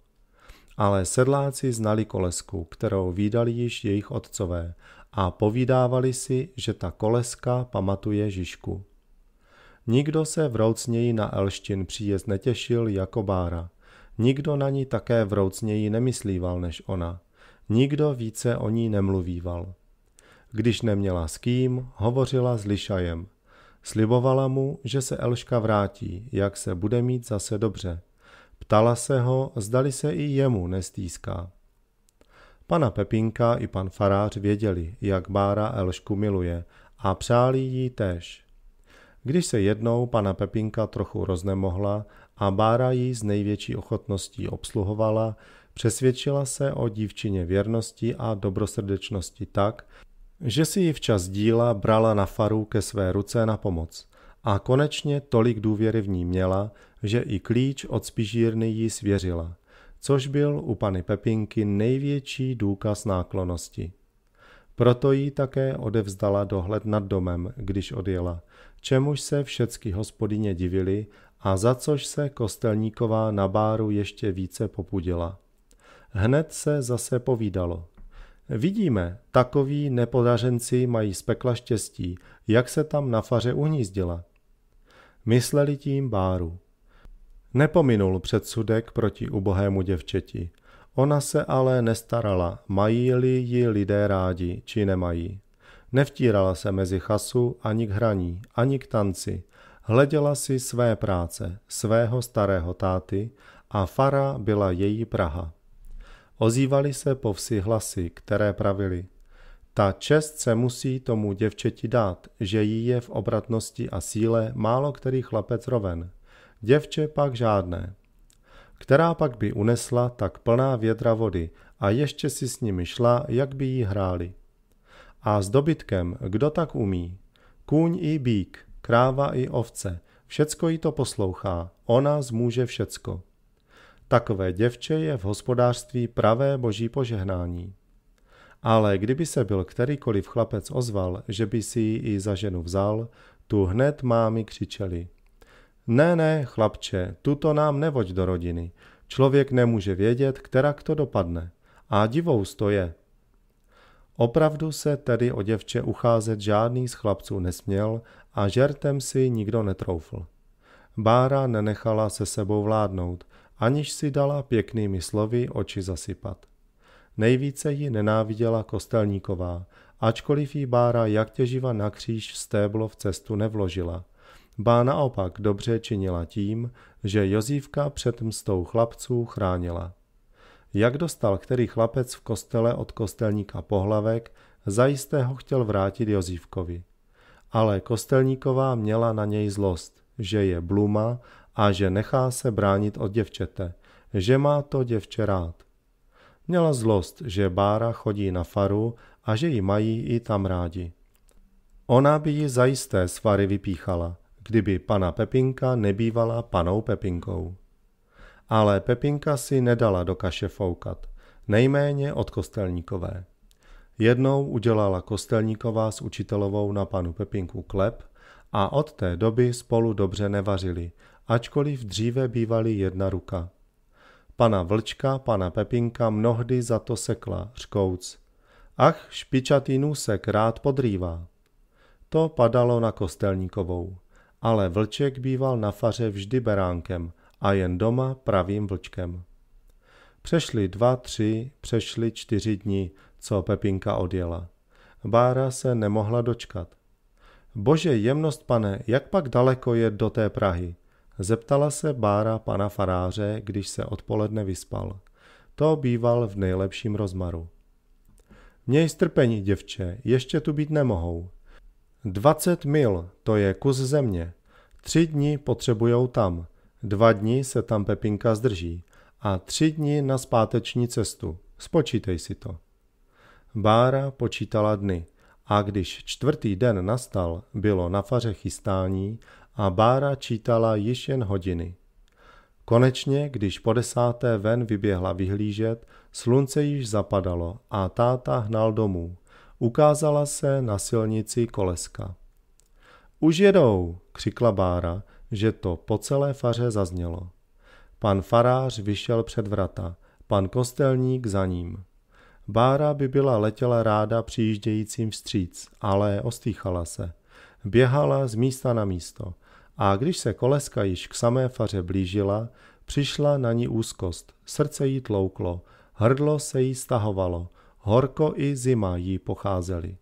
Ale sedláci znali kolesku, kterou výdali již jejich otcové a povídávali si, že ta koleska pamatuje Žižku. Nikdo se vroucněji na Elštin příjezd netěšil jako Bára. Nikdo na ní také vroucněji nemyslíval než ona – Nikdo více o ní nemluvíval. Když neměla s kým, hovořila s Lišajem. Slibovala mu, že se Elška vrátí, jak se bude mít zase dobře. Ptala se ho, zdali se i jemu nestýská. Pana Pepinka i pan Farář věděli, jak Bára Elšku miluje a přáli jí též. Když se jednou pana Pepinka trochu roznemohla a Bára ji z největší ochotností obsluhovala, Přesvědčila se o dívčině věrnosti a dobrosrdečnosti tak, že si ji včas díla brala na faru ke své ruce na pomoc. A konečně tolik důvěry v ní měla, že i klíč od spižírny jí svěřila, což byl u pany Pepinky největší důkaz náklonosti. Proto jí také odevzdala dohled nad domem, když odjela, čemuž se všecky hospodyně divili a za což se kostelníková na báru ještě více popudila. Hned se zase povídalo. Vidíme, takoví nepodařenci mají z pekla štěstí, jak se tam na faře uhnízdila. Mysleli tím Báru. Nepominul předsudek proti ubohému děvčeti. Ona se ale nestarala, mají-li ji lidé rádi, či nemají. Nevtírala se mezi chasu ani k hraní, ani k tanci. Hleděla si své práce, svého starého táty a fara byla její Praha. Ozývali se po vsi hlasy, které pravili. Ta čest se musí tomu děvčeti dát, že jí je v obratnosti a síle málo který chlapec roven. Děvče pak žádné. Která pak by unesla tak plná vědra vody a ještě si s nimi šla, jak by jí hráli. A s dobytkem, kdo tak umí? Kůň i bík, kráva i ovce, všecko jí to poslouchá, ona zmůže všecko. Takové děvče je v hospodářství pravé boží požehnání. Ale kdyby se byl kterýkoliv chlapec ozval, že by si ji i za ženu vzal, tu hned mámy křičeli. Ne, ne, chlapče, tuto nám nevoď do rodiny. Člověk nemůže vědět, která to dopadne. A divou to je. Opravdu se tedy o děvče ucházet žádný z chlapců nesměl a žertem si nikdo netroufl. Bára nenechala se sebou vládnout – aniž si dala pěknými slovy oči zasypat. Nejvíce ji nenáviděla Kostelníková, ačkoliv jí Bára jak těživa na kříž stéblo v cestu nevložila. Bá naopak dobře činila tím, že Jozívka před mstou chlapců chránila. Jak dostal který chlapec v kostele od kostelníka pohlavek, zajisté ho chtěl vrátit Jozívkovi. Ale kostelníková měla na něj zlost, že je bluma a že nechá se bránit od děvčete, že má to děvče rád. Měla zlost, že Bára chodí na faru a že ji mají i tam rádi. Ona by ji zajisté z fary vypíchala, kdyby pana Pepinka nebývala panou Pepinkou. Ale Pepinka si nedala do kaše foukat, nejméně od Kostelníkové. Jednou udělala Kostelníková s učitelovou na panu Pepinku klep a od té doby spolu dobře nevařili, ačkoliv dříve bývali jedna ruka. Pana Vlčka, pana Pepinka mnohdy za to sekla, řkouc. Ach, špičatý nůsek rád podrývá. To padalo na kostelníkovou, ale Vlček býval na faře vždy beránkem a jen doma pravým Vlčkem. Přešli dva, tři, přešli čtyři dní, co Pepinka odjela. Bára se nemohla dočkat. Bože jemnost, pane, jak pak daleko je do té Prahy? Zeptala se Bára pana faráře, když se odpoledne vyspal. To býval v nejlepším rozmaru. Měj strpení, děvče, ještě tu být nemohou. Dvacet mil, to je kus země. Tři dny potřebujou tam. Dva dny se tam Pepinka zdrží. A tři dny na zpáteční cestu. Spočítej si to. Bára počítala dny. A když čtvrtý den nastal, bylo na faře chystání a Bára čítala již jen hodiny. Konečně, když po desáté ven vyběhla vyhlížet, slunce již zapadalo a táta hnal domů. Ukázala se na silnici koleska. Už jedou, křikla Bára, že to po celé faře zaznělo. Pan farář vyšel před vrata, pan kostelník za ním. Bára by byla letěla ráda přijíždějícím vstříc, ale ostýchala se. Běhala z místa na místo – a když se koleska již k samé faře blížila, přišla na ní úzkost, srdce jí tlouklo, hrdlo se jí stahovalo, horko i zima jí pocházely.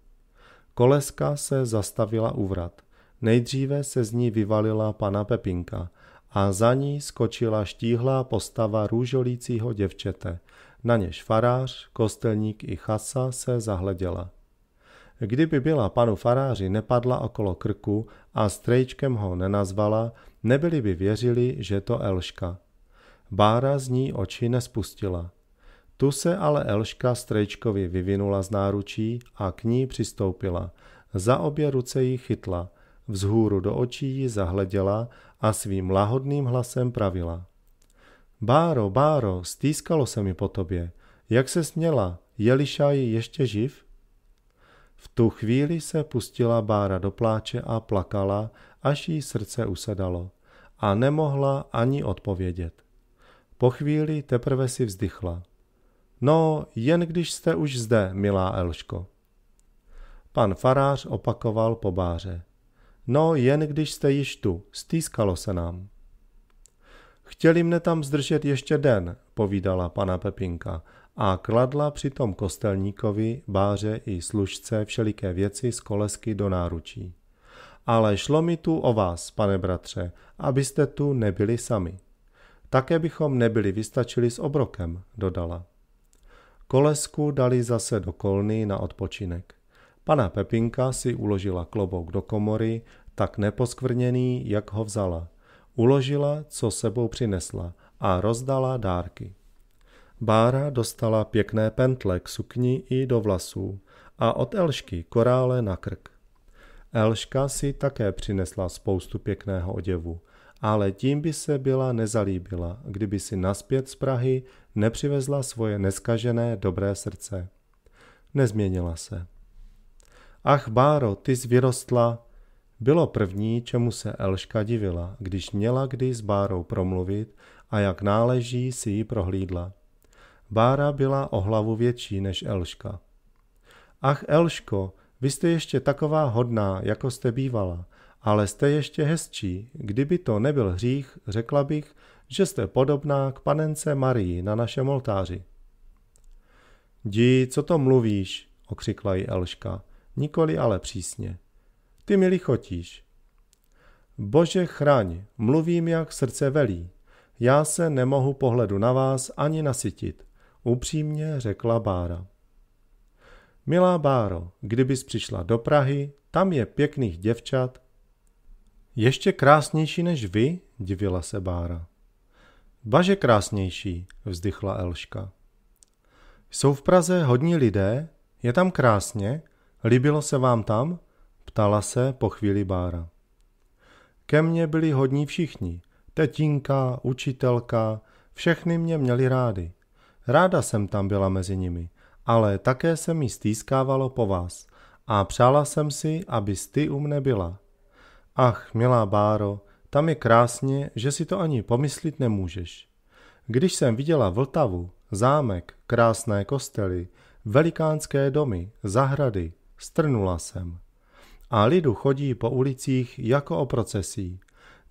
Koleska se zastavila u vrat. Nejdříve se z ní vyvalila pana Pepinka a za ní skočila štíhlá postava růžolícího děvčete. Na něž farář, kostelník i chasa se zahleděla. Kdyby byla panu faráři nepadla okolo krku a strejčkem ho nenazvala, nebyli by věřili, že to Elška. Bára z ní oči nespustila. Tu se ale Elška strejčkovi vyvinula z náručí a k ní přistoupila. Za obě ruce ji chytla, vzhůru do očí ji zahleděla a svým lahodným hlasem pravila. Báro, Báro, stýskalo se mi po tobě. Jak se směla, Jeliša ještě živ? V tu chvíli se pustila Bára do pláče a plakala, až jí srdce usedalo a nemohla ani odpovědět. Po chvíli teprve si vzdychla. No, jen když jste už zde, milá Elško. Pan farář opakoval po báře. No, jen když jste již tu, stýskalo se nám. Chtěli mne tam zdržet ještě den, povídala pana Pepinka, a kladla přitom kostelníkovi, báře i služce všeliké věci z kolesky do náručí. Ale šlo mi tu o vás, pane bratře, abyste tu nebyli sami. Také bychom nebyli vystačili s obrokem, dodala. Kolesku dali zase do kolny na odpočinek. Pana Pepinka si uložila klobouk do komory, tak neposkvrněný, jak ho vzala. Uložila, co sebou přinesla a rozdala dárky. Bára dostala pěkné pentle k sukni i do vlasů a od Elšky korále na krk. Elška si také přinesla spoustu pěkného oděvu, ale tím by se byla nezalíbila, kdyby si naspět z Prahy nepřivezla svoje neskažené dobré srdce. Nezměnila se. Ach, Báro, ty jsi vyrostla, bylo první, čemu se Elška divila, když měla kdy s Bárou promluvit a jak náleží si ji prohlídla. Bára byla o hlavu větší než Elška. Ach, Elško, vy jste ještě taková hodná, jako jste bývala, ale jste ještě hezčí. Kdyby to nebyl hřích, řekla bych, že jste podobná k panence Marii na našem oltáři. Dí, co to mluvíš, okřikla ji Elška, nikoli ale přísně. Ty mi lichotíš. Bože chraň, mluvím jak srdce velí. Já se nemohu pohledu na vás ani nasytit upřímně řekla Bára. Milá Báro, kdybys přišla do Prahy, tam je pěkných děvčat. Ještě krásnější než vy, divila se Bára. Baže krásnější, vzdychla Elška. Jsou v Praze hodní lidé, je tam krásně, líbilo se vám tam? Ptala se po chvíli Bára. Ke mně byli hodní všichni, tetínka, učitelka, všechny mě měli rádi. Ráda jsem tam byla mezi nimi, ale také se mi stýskávalo po vás a přála jsem si, abys ty u mne byla. Ach, milá Báro, tam je krásně, že si to ani pomyslit nemůžeš. Když jsem viděla Vltavu, zámek, krásné kostely, velikánské domy, zahrady, strnula jsem. A lidu chodí po ulicích jako o procesí.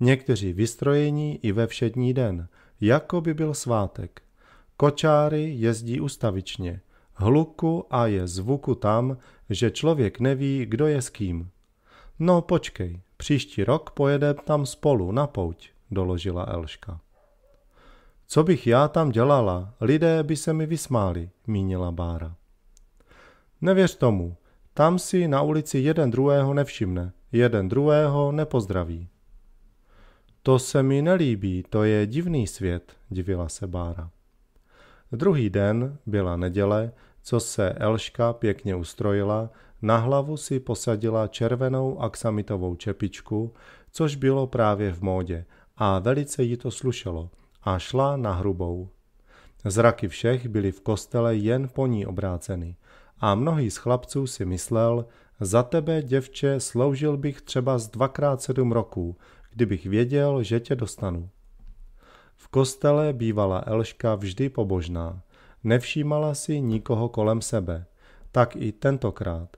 Někteří vystrojení i ve všední den, jako by byl svátek. Kočáry jezdí ustavičně. Hluku a je zvuku tam, že člověk neví, kdo je s kým. No počkej, příští rok pojede tam spolu na pouť, doložila Elška. Co bych já tam dělala, lidé by se mi vysmáli, mínila Bára. Nevěř tomu, tam si na ulici jeden druhého nevšimne, jeden druhého nepozdraví. To se mi nelíbí, to je divný svět, divila se Bára. Druhý den byla neděle, co se Elška pěkně ustrojila, na hlavu si posadila červenou aksamitovou čepičku, což bylo právě v módě a velice jí to slušelo a šla na hrubou. Zraky všech byly v kostele jen po ní obráceny a mnohý z chlapců si myslel, za tebe, děvče, sloužil bych třeba z dvakrát sedm roků, kdybych věděl, že tě dostanu. V kostele bývala Elška vždy pobožná. Nevšímala si nikoho kolem sebe. Tak i tentokrát.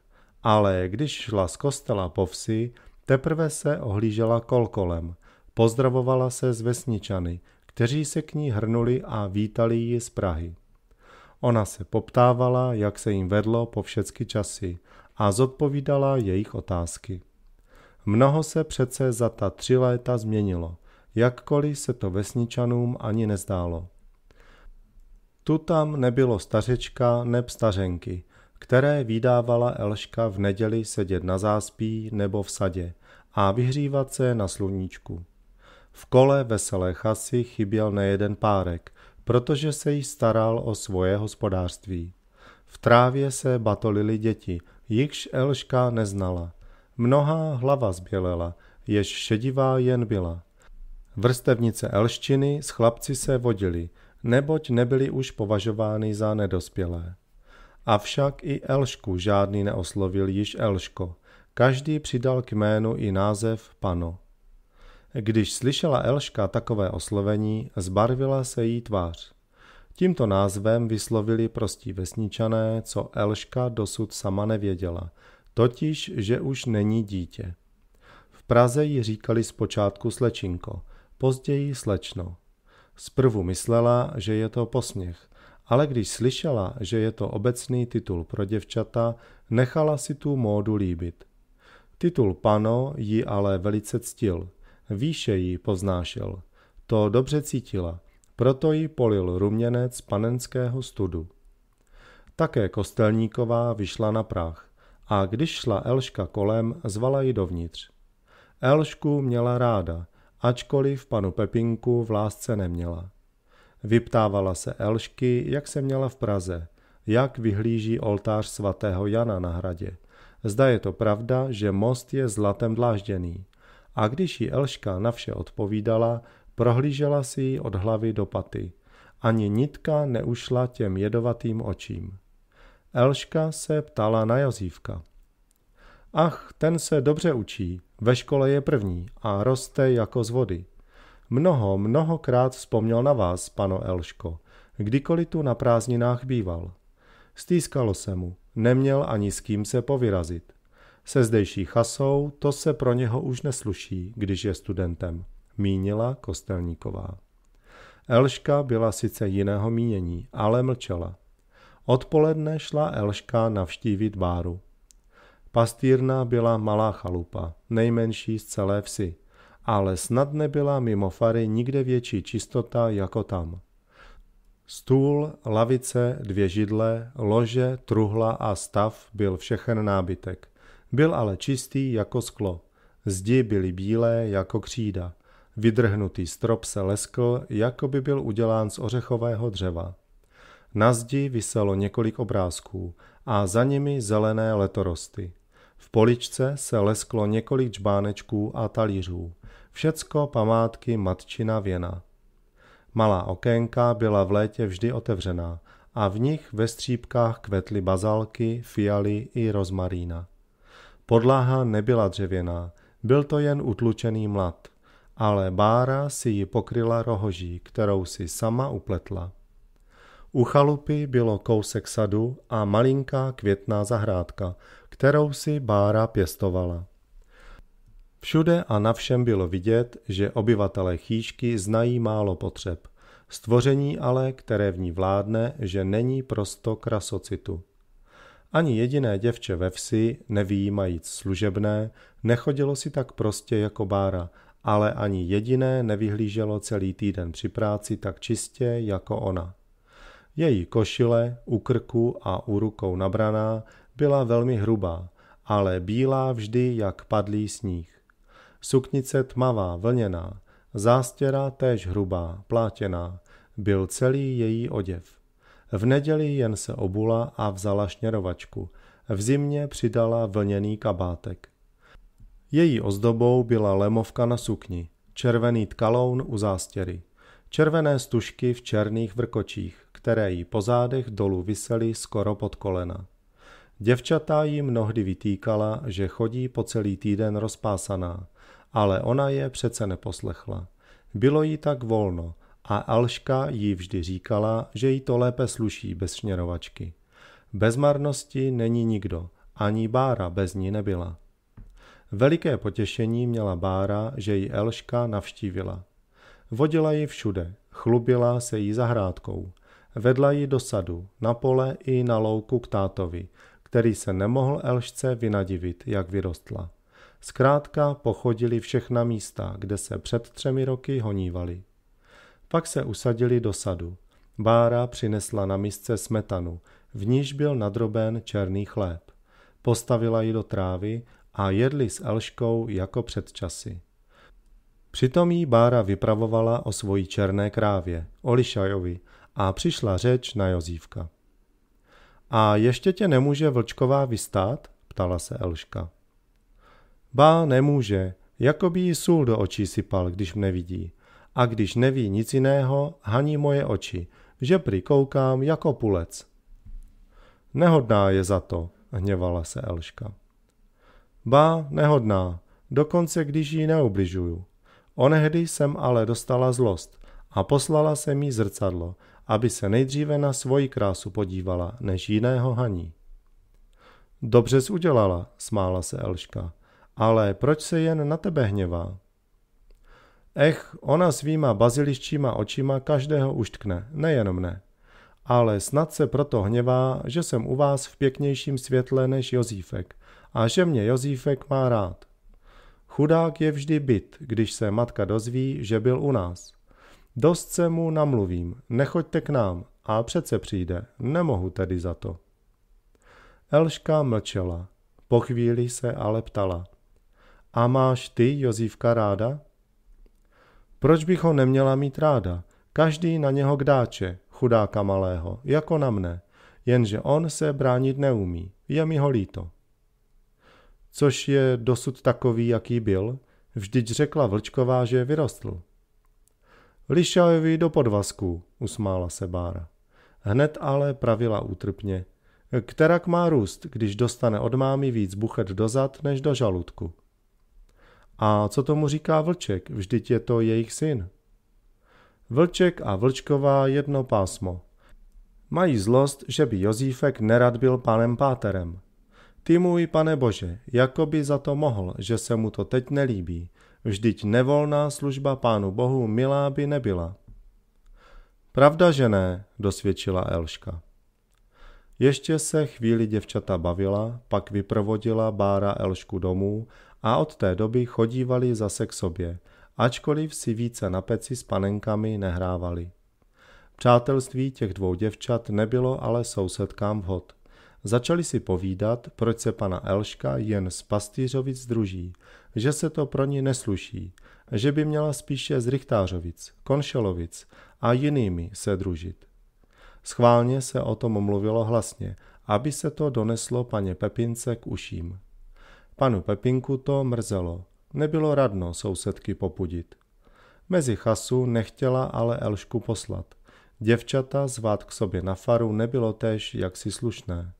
Ale když šla z kostela po vsi, teprve se ohlížela kolkolem. Pozdravovala se z vesničany, kteří se k ní hrnuli a vítali ji z Prahy. Ona se poptávala, jak se jim vedlo po všecky časy a zodpovídala jejich otázky. Mnoho se přece za ta tři léta změnilo – jakkoliv se to vesničanům ani nezdálo. Tu tam nebylo stařečka neb stařenky, které vydávala Elška v neděli sedět na záspí nebo v sadě a vyhřívat se na sluníčku. V kole veselé chasy chyběl nejeden párek, protože se jí staral o svoje hospodářství. V trávě se batolili děti, jichž Elška neznala. Mnohá hlava zbělela, jež šedivá jen byla – Vrstevnice elštiny s chlapci se vodili, neboť nebyli už považovány za nedospělé. Avšak i Elšku žádný neoslovil již Elško, každý přidal k jménu i název Pano. Když slyšela Elška takové oslovení, zbarvila se jí tvář. Tímto názvem vyslovili prostí vesničané, co Elška dosud sama nevěděla, totiž, že už není dítě. V Praze ji říkali zpočátku slečinko – Později slečno. Zprvu myslela, že je to posměch, ale když slyšela, že je to obecný titul pro děvčata, nechala si tu módu líbit. Titul pano ji ale velice ctil, výše ji poznášel. To dobře cítila, proto ji polil ruměnec panenského studu. Také kostelníková vyšla na práh a když šla Elška kolem, zvala ji dovnitř. Elšku měla ráda – ačkoliv panu Pepinku v lásce neměla. Vyptávala se Elšky, jak se měla v Praze, jak vyhlíží oltář svatého Jana na hradě. Zda je to pravda, že most je zlatem dlážděný. A když jí Elška na vše odpovídala, prohlížela si ji od hlavy do paty. Ani nitka neušla těm jedovatým očím. Elška se ptala na Jozívka. Ach, ten se dobře učí, ve škole je první a roste jako z vody. Mnoho, mnohokrát vzpomněl na vás, pano Elško, kdykoliv tu na prázdninách býval. Stýskalo se mu, neměl ani s kým se povyrazit. Se zdejší chasou to se pro něho už nesluší, když je studentem, mínila Kostelníková. Elška byla sice jiného mínění, ale mlčela. Odpoledne šla Elška navštívit báru. Pastýrna byla malá chalupa, nejmenší z celé vsi, ale snad nebyla mimo fary nikde větší čistota jako tam. Stůl, lavice, dvě židle, lože, truhla a stav byl všechen nábytek. Byl ale čistý jako sklo. Zdi byly bílé jako křída. Vydrhnutý strop se leskl, jako by byl udělán z ořechového dřeva. Na zdi viselo několik obrázků a za nimi zelené letorosty. V poličce se lesklo několik čbánečků a talířů. Všecko památky matčina věna. Malá okénka byla v létě vždy otevřená a v nich ve střípkách kvetly bazalky, fialy i rozmarína. Podlaha nebyla dřevěná, byl to jen utlučený mlad, ale Bára si ji pokryla rohoží, kterou si sama upletla. U chalupy bylo kousek sadu a malinká květná zahrádka, kterou si Bára pěstovala. Všude a na všem bylo vidět, že obyvatelé chýšky znají málo potřeb. Stvoření ale, které v ní vládne, že není prosto krasocitu. Ani jediné děvče ve vsi, nevýjímajíc služebné, nechodilo si tak prostě jako Bára, ale ani jediné nevyhlíželo celý týden při práci tak čistě jako ona. Její košile, u krku a u rukou nabraná byla velmi hrubá, ale bílá vždy jak padlý sníh. Suknice tmavá, vlněná, zástěra též hrubá, plátěná, byl celý její oděv. V neděli jen se obula a vzala šněrovačku, v zimě přidala vlněný kabátek. Její ozdobou byla lemovka na sukni, červený tkaloun u zástěry, červené stužky v černých vrkočích, které jí po zádech dolů visely skoro pod kolena. Děvčata jí mnohdy vytýkala, že chodí po celý týden rozpásaná, ale ona je přece neposlechla. Bylo jí tak volno a Alška jí vždy říkala, že jí to lépe sluší bez šněrovačky. Bez marnosti není nikdo, ani Bára bez ní nebyla. Veliké potěšení měla Bára, že ji Elška navštívila. Vodila ji všude, chlubila se jí zahrádkou. Vedla ji do sadu, na pole i na louku k tátovi, který se nemohl Elšce vynadivit, jak vyrostla. Zkrátka pochodili všechna místa, kde se před třemi roky honívali. Pak se usadili do sadu. Bára přinesla na misce smetanu, v níž byl nadroben černý chléb. Postavila ji do trávy a jedli s Elškou jako před časy. Přitom jí Bára vypravovala o svoji černé krávě, o Lišajovi, a přišla řeč na Jozívka. A ještě tě nemůže vlčková vystát? ptala se Elška. Bá, nemůže, jako by jí sůl do očí sypal, když mne vidí. A když neví nic jiného, haní moje oči, že prikoukám jako pulec. Nehodná je za to, hněvala se Elška. Bá, nehodná, dokonce když jí neubližuju. Onehdy jsem ale dostala zlost a poslala se mi zrcadlo, aby se nejdříve na svoji krásu podívala, než jiného haní. Dobře jsi udělala, smála se Elška, ale proč se jen na tebe hněvá? Ech, ona svýma baziliščíma očima každého uštkne, nejenom mne. Ale snad se proto hněvá, že jsem u vás v pěknějším světle než Jozífek a že mě Jozífek má rád. Chudák je vždy byt, když se matka dozví, že byl u nás. Dost se mu namluvím, nechoďte k nám, a přece přijde, nemohu tedy za to. Elška mlčela, po chvíli se ale ptala. A máš ty Jozívka ráda? Proč bych ho neměla mít ráda? Každý na něho kdáče, chudáka malého, jako na mne, jenže on se bránit neumí, je mi ho líto. Což je dosud takový, jaký byl, vždyť řekla Vlčková, že vyrostl. Lišajovi do podvazku, usmála se Bára. Hned ale pravila útrpně. Kterak má růst, když dostane od mámy víc buchet dozad než do žaludku. A co tomu říká Vlček, vždyť je to jejich syn. Vlček a Vlčková jedno pásmo. Mají zlost, že by Jozífek nerad byl panem páterem. Ty můj pane bože, jako by za to mohl, že se mu to teď nelíbí, vždyť nevolná služba pánu bohu milá by nebyla. Pravda, že ne, dosvědčila Elška. Ještě se chvíli děvčata bavila, pak vyprovodila Bára Elšku domů a od té doby chodívali zase k sobě, ačkoliv si více na peci s panenkami nehrávali. Přátelství těch dvou děvčat nebylo ale sousedkám vhod. Začali si povídat, proč se pana Elška jen z pastýřovic združí, že se to pro ní nesluší, že by měla spíše z Richtářovic, Konšelovic a jinými se družit. Schválně se o tom mluvilo hlasně, aby se to doneslo paně Pepince k uším. Panu Pepinku to mrzelo, nebylo radno sousedky popudit. Mezi chasu nechtěla ale Elšku poslat. Děvčata zvát k sobě na faru nebylo též jaksi slušné.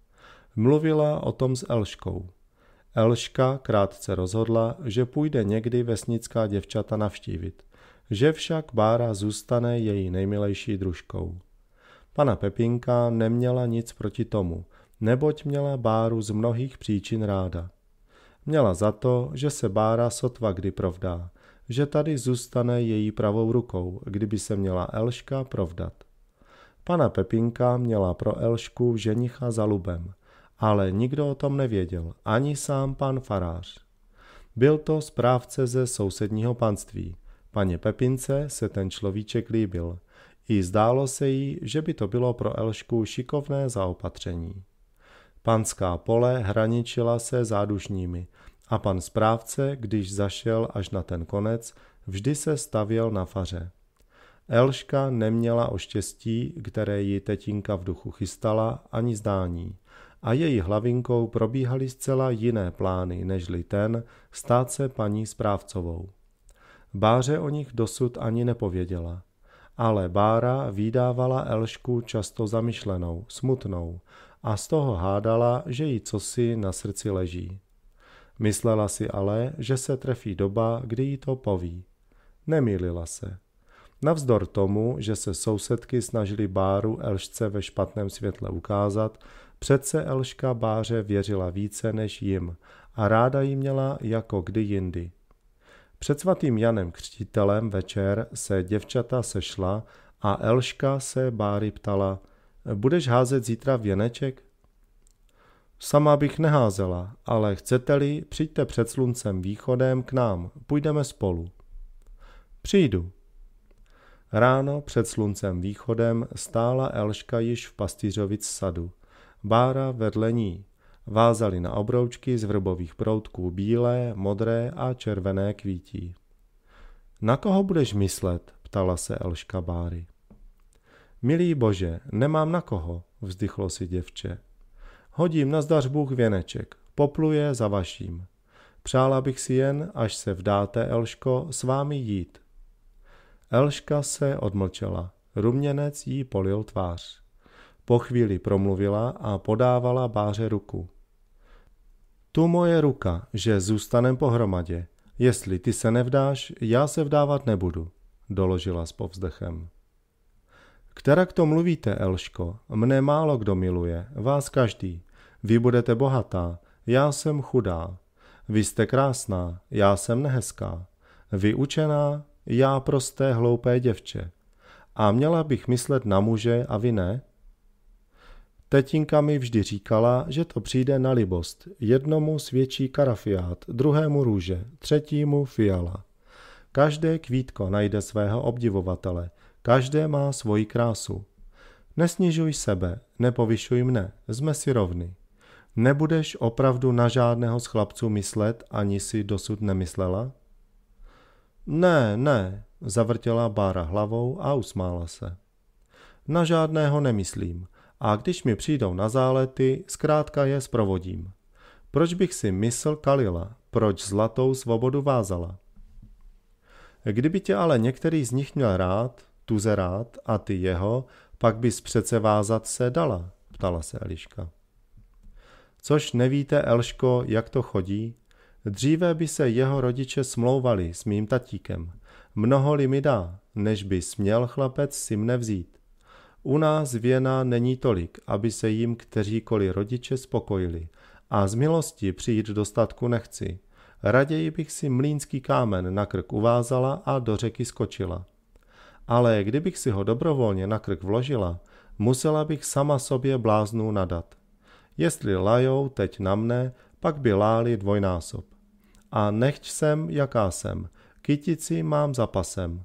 Mluvila o tom s Elškou. Elška krátce rozhodla, že půjde někdy vesnická děvčata navštívit, že však Bára zůstane její nejmilejší družkou. Pana Pepinka neměla nic proti tomu, neboť měla Báru z mnohých příčin ráda. Měla za to, že se Bára sotva kdy provdá, že tady zůstane její pravou rukou, kdyby se měla Elška provdat. Pana Pepinka měla pro Elšku ženicha za lubem ale nikdo o tom nevěděl, ani sám pan farář. Byl to správce ze sousedního panství. Paně Pepince se ten človíček líbil. I zdálo se jí, že by to bylo pro Elšku šikovné zaopatření. Panská pole hraničila se zádušními a pan správce, když zašel až na ten konec, vždy se stavěl na faře. Elška neměla o štěstí, které ji tetinka v duchu chystala, ani zdání – a její hlavinkou probíhaly zcela jiné plány, nežli ten stát se paní správcovou. Báře o nich dosud ani nepověděla. Ale Bára vydávala Elšku často zamyšlenou, smutnou a z toho hádala, že jí cosi na srdci leží. Myslela si ale, že se trefí doba, kdy jí to poví. Nemýlila se. Navzdor tomu, že se sousedky snažili Báru Elšce ve špatném světle ukázat, Přece Elška Báře věřila více než jim a ráda ji měla jako kdy jindy. Před svatým Janem Křtitelem večer se děvčata sešla a Elška se Báry ptala, budeš házet zítra věneček? Sama bych neházela, ale chcete-li, přijďte před sluncem východem k nám, půjdeme spolu. Přijdu. Ráno před sluncem východem stála Elška již v pastýřovic sadu. Bára vedle ní. Vázali na obroučky z vrbových proutků bílé, modré a červené kvítí. Na koho budeš myslet? ptala se Elška Báry. Milý bože, nemám na koho, vzdychlo si děvče. Hodím na zdař Bůh věneček, popluje za vaším. Přála bych si jen, až se vdáte, Elško, s vámi jít. Elška se odmlčela. Ruměnec jí polil tvář. Po chvíli promluvila a podávala báře ruku. Tu moje ruka, že zůstanem pohromadě. Jestli ty se nevdáš, já se vdávat nebudu, doložila s povzdechem. Kterak to mluvíte, Elško, mne málo kdo miluje, vás každý. Vy budete bohatá, já jsem chudá. Vy jste krásná, já jsem nehezká. Vy učená, já prosté hloupé děvče. A měla bych myslet na muže a vy ne? Tetinka mi vždy říkala, že to přijde na libost. Jednomu svědčí karafiát, druhému růže, třetímu fiala. Každé kvítko najde svého obdivovatele, každé má svoji krásu. Nesnižuj sebe, nepovyšuj mne, jsme si rovny. Nebudeš opravdu na žádného z chlapců myslet, ani si dosud nemyslela? Ne, ne, zavrtěla Bára hlavou a usmála se. Na žádného nemyslím – a když mi přijdou na zálety, zkrátka je zprovodím. Proč bych si mysl kalila? Proč zlatou svobodu vázala? Kdyby tě ale některý z nich měl rád, tuze rád a ty jeho, pak bys přece vázat se dala, ptala se Eliška. Což nevíte, Elško, jak to chodí? Dříve by se jeho rodiče smlouvali s mým tatíkem. Mnoho li mi dá, než by směl chlapec si mne vzít. U nás věna není tolik, aby se jim kteříkoliv rodiče spokojili a z milosti přijít do statku nechci. Raději bych si mlínský kámen na krk uvázala a do řeky skočila. Ale kdybych si ho dobrovolně na krk vložila, musela bych sama sobě bláznů nadat. Jestli lajou teď na mne, pak by láli dvojnásob. A nechť jsem, jaká jsem, kytici mám za pasem.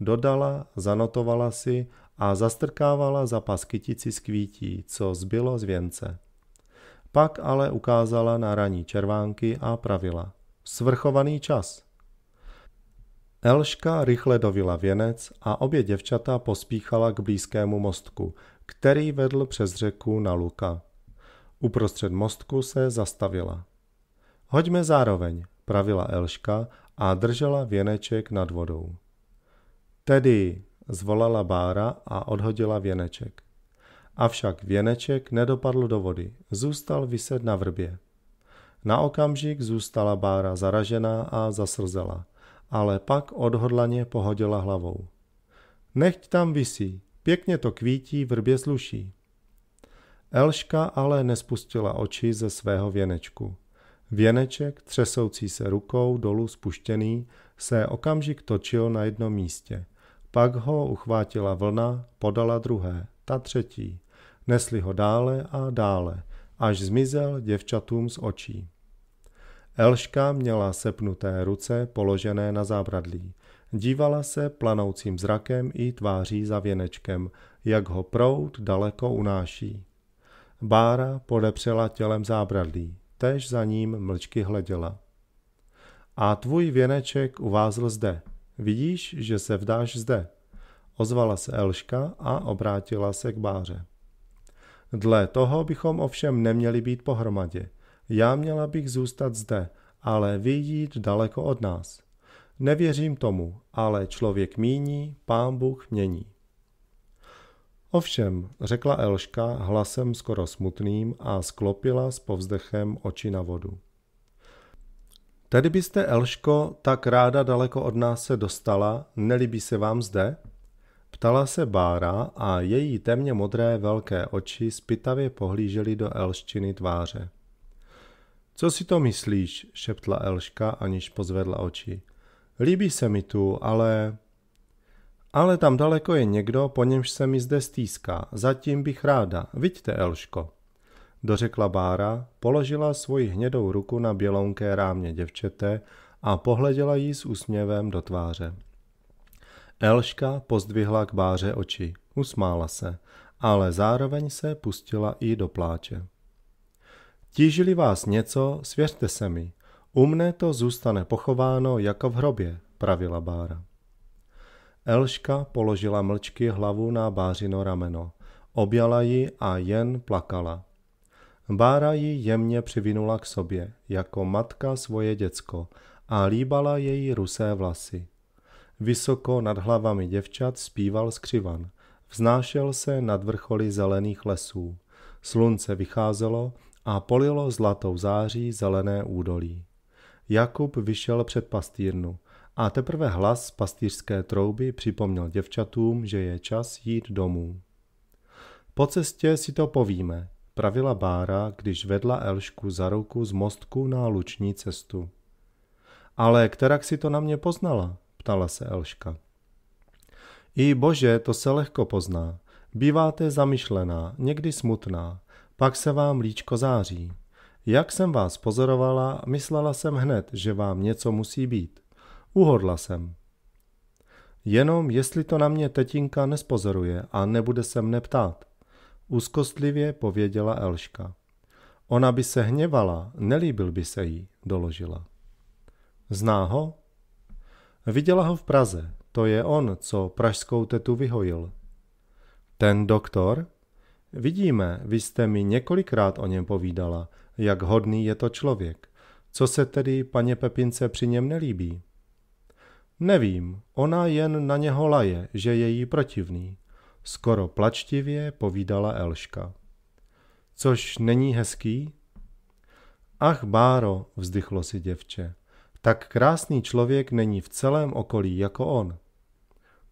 Dodala, zanotovala si a zastrkávala za kytici z kvítí, co zbylo z věnce. Pak ale ukázala na raní červánky a pravila. Svrchovaný čas. Elška rychle dovila věnec a obě děvčata pospíchala k blízkému mostku, který vedl přes řeku na Luka. Uprostřed mostku se zastavila. Hoďme zároveň, pravila Elška a držela věneček nad vodou. Tedy Zvolala Bára a odhodila věneček. Avšak věneček nedopadl do vody, zůstal vyset na vrbě. Na okamžik zůstala Bára zaražená a zasrzela, ale pak odhodlaně pohodila hlavou. Nechť tam visí, pěkně to kvítí, vrbě sluší. Elška ale nespustila oči ze svého věnečku. Věneček, třesoucí se rukou dolů spuštěný, se okamžik točil na jednom místě – pak ho uchvátila vlna, podala druhé, ta třetí. Nesli ho dále a dále, až zmizel děvčatům z očí. Elška měla sepnuté ruce položené na zábradlí. Dívala se planoucím zrakem i tváří za věnečkem, jak ho prout daleko unáší. Bára podepřela tělem zábradlí, tež za ním mlčky hleděla. A tvůj věneček uvázl zde, Vidíš, že se vdáš zde. Ozvala se Elška a obrátila se k báře. Dle toho bychom ovšem neměli být pohromadě. Já měla bych zůstat zde, ale vyjít daleko od nás. Nevěřím tomu, ale člověk míní, pán Bůh mění. Ovšem, řekla Elška hlasem skoro smutným a sklopila s povzdechem oči na vodu. Tady byste, Elško, tak ráda daleko od nás se dostala, nelíbí se vám zde? Ptala se Bára a její temně modré velké oči spytavě pohlížely do Elštiny tváře. Co si to myslíš? šeptla Elška, aniž pozvedla oči. Líbí se mi tu, ale... Ale tam daleko je někdo, po němž se mi zde stýská. Zatím bych ráda. Vidíte, Elško dořekla Bára, položila svoji hnědou ruku na bělonké rámě děvčete a pohleděla jí s úsměvem do tváře. Elška pozdvihla k Báře oči, usmála se, ale zároveň se pustila i do pláče. Tížili vás něco, svěřte se mi. U mne to zůstane pochováno jako v hrobě, pravila Bára. Elška položila mlčky hlavu na Bářino rameno. Objala ji a jen plakala. Bára ji jemně přivinula k sobě, jako matka svoje děcko, a líbala její rusé vlasy. Vysoko nad hlavami děvčat zpíval skřivan. Vznášel se nad vrcholy zelených lesů. Slunce vycházelo a polilo zlatou září zelené údolí. Jakub vyšel před pastýrnu a teprve hlas pastýřské trouby připomněl děvčatům, že je čas jít domů. Po cestě si to povíme, pravila Bára, když vedla Elšku za ruku z mostku na luční cestu. Ale kterak si to na mě poznala? ptala se Elška. I bože, to se lehko pozná. Býváte zamyšlená, někdy smutná, pak se vám líčko září. Jak jsem vás pozorovala, myslela jsem hned, že vám něco musí být. Uhodla jsem. Jenom jestli to na mě tetinka nespozoruje a nebude se mne ptát, úzkostlivě pověděla Elška. Ona by se hněvala, nelíbil by se jí, doložila. Zná ho? Viděla ho v Praze, to je on, co pražskou tetu vyhojil. Ten doktor? Vidíme, vy jste mi několikrát o něm povídala, jak hodný je to člověk. Co se tedy paně Pepince při něm nelíbí? Nevím, ona jen na něho laje, že je jí protivný skoro plačtivě povídala Elška. Což není hezký? Ach, Báro, vzdychlo si děvče, tak krásný člověk není v celém okolí jako on.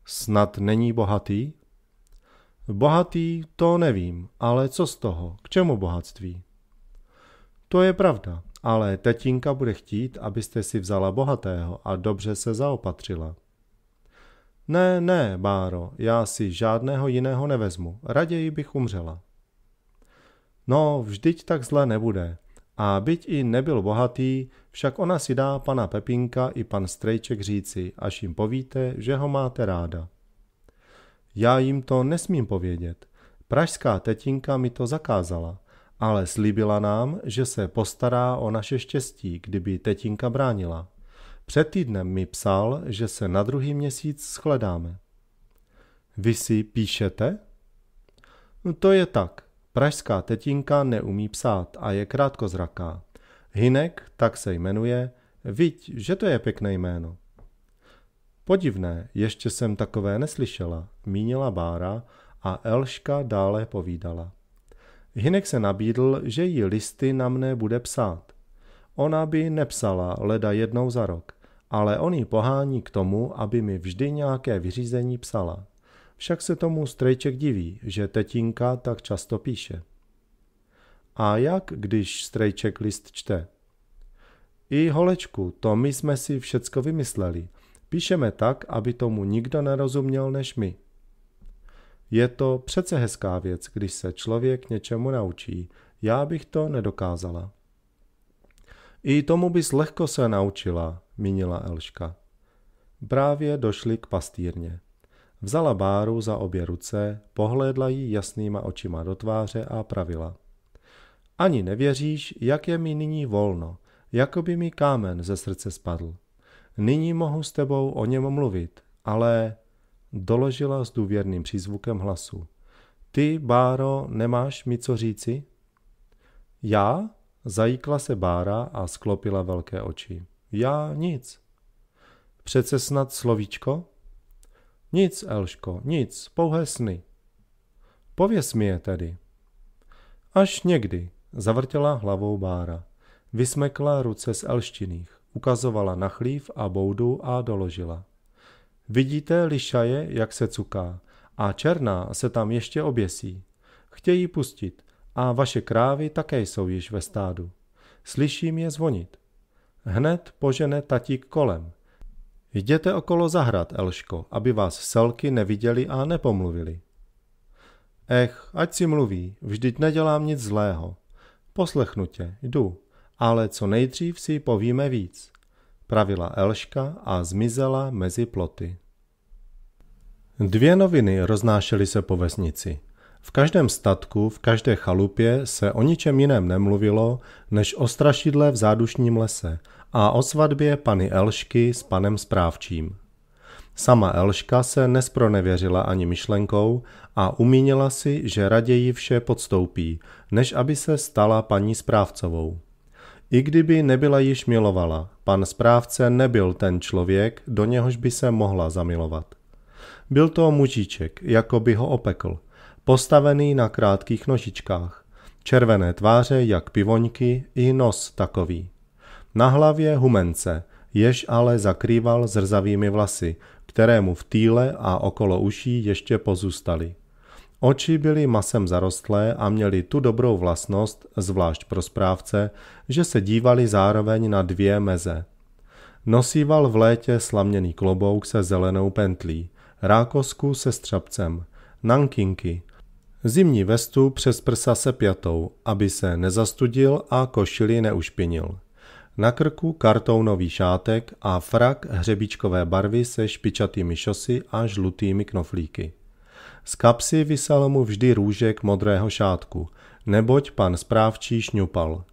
Snad není bohatý? Bohatý, to nevím, ale co z toho, k čemu bohatství? To je pravda, ale tetinka bude chtít, abyste si vzala bohatého a dobře se zaopatřila. Ne, ne, Báro, já si žádného jiného nevezmu, raději bych umřela. No, vždyť tak zle nebude. A byť i nebyl bohatý, však ona si dá pana Pepinka i pan Strejček říci, až jim povíte, že ho máte ráda. Já jim to nesmím povědět. Pražská tetinka mi to zakázala, ale slíbila nám, že se postará o naše štěstí, kdyby tetinka bránila. Před týdnem mi psal, že se na druhý měsíc shledáme. Vy si píšete? No, to je tak. Pražská tetinka neumí psát a je krátkozraká. Hinek, tak se jmenuje, viď, že to je pěkné jméno. Podivné, ještě jsem takové neslyšela, mínila Bára a Elška dále povídala. Hinek se nabídl, že jí listy na mne bude psát. Ona by nepsala leda jednou za rok, ale on ji pohání k tomu, aby mi vždy nějaké vyřízení psala. Však se tomu strejček diví, že tetínka tak často píše. A jak, když strejček list čte? I holečku, to my jsme si všecko vymysleli. Píšeme tak, aby tomu nikdo nerozuměl než my. Je to přece hezká věc, když se člověk něčemu naučí. Já bych to nedokázala. I tomu bys lehko se naučila, minila Elška. Právě došli k pastýrně. Vzala Báru za obě ruce, pohlédla jí jasnýma očima do tváře a pravila. Ani nevěříš, jak je mi nyní volno, jako by mi kámen ze srdce spadl. Nyní mohu s tebou o něm mluvit, ale... Doložila s důvěrným přízvukem hlasu. Ty, Báro, nemáš mi co říci? Já? Zajíkla se Bára a sklopila velké oči. Já nic. Přece snad slovíčko? Nic, Elško, nic, pouhé sny. Pověz mi je tedy. Až někdy, zavrtěla hlavou Bára. Vysmekla ruce z elštiných, ukazovala na chlív a boudu a doložila. Vidíte lišaje, jak se cuká, a černá se tam ještě oběsí. Chtějí pustit, a vaše krávy také jsou již ve stádu. Slyším je zvonit. Hned požene tatík kolem. Jděte okolo zahrad, Elško, aby vás selky neviděli a nepomluvili. Ech, ať si mluví, vždyť nedělám nic zlého. Poslechnu tě, jdu, ale co nejdřív si povíme víc, pravila Elška a zmizela mezi ploty. Dvě noviny roznášely se po vesnici – v každém statku, v každé chalupě se o ničem jiném nemluvilo, než o strašidle v zádušním lese a o svatbě pany Elšky s panem správčím. Sama Elška se nespronevěřila ani myšlenkou a umínila si, že raději vše podstoupí, než aby se stala paní správcovou. I kdyby nebyla již milovala, pan správce nebyl ten člověk, do něhož by se mohla zamilovat. Byl to mužíček, jako by ho opekl – postavený na krátkých nožičkách, červené tváře jak pivoňky i nos takový. Na hlavě humence, jež ale zakrýval zrzavými vlasy, které mu v týle a okolo uší ještě pozůstaly. Oči byly masem zarostlé a měly tu dobrou vlastnost, zvlášť pro správce, že se dívali zároveň na dvě meze. Nosíval v létě slaměný klobouk se zelenou pentlí, rákosku se střapcem, nankinky, Zimní vestu přes prsa se pjatou, aby se nezastudil a košili neušpinil. Na krku kartounový šátek a frak hřebičkové barvy se špičatými šosy a žlutými knoflíky. Z kapsy vysel mu vždy růžek modrého šátku, neboť pan správčí šňupal.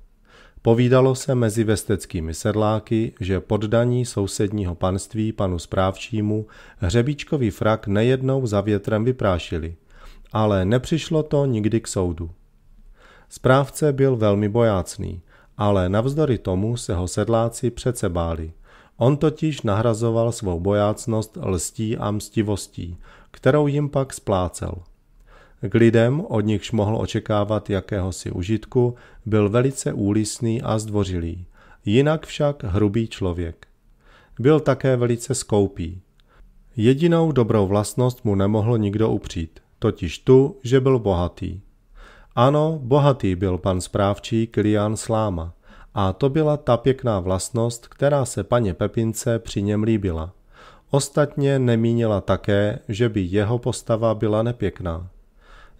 Povídalo se mezi vesteckými sedláky, že poddaní sousedního panství panu správčímu hřebičkový frak nejednou za větrem vyprášili – ale nepřišlo to nikdy k soudu. Správce byl velmi bojácný, ale navzdory tomu se ho sedláci přece báli. On totiž nahrazoval svou bojácnost lstí a mstivostí, kterou jim pak splácel. K lidem, od nichž mohl očekávat jakéhosi užitku, byl velice úlisný a zdvořilý, jinak však hrubý člověk. Byl také velice skoupý. Jedinou dobrou vlastnost mu nemohl nikdo upřít – totiž tu, že byl bohatý. Ano, bohatý byl pan správčí Kilián Sláma. A to byla ta pěkná vlastnost, která se paně Pepince při něm líbila. Ostatně nemínila také, že by jeho postava byla nepěkná.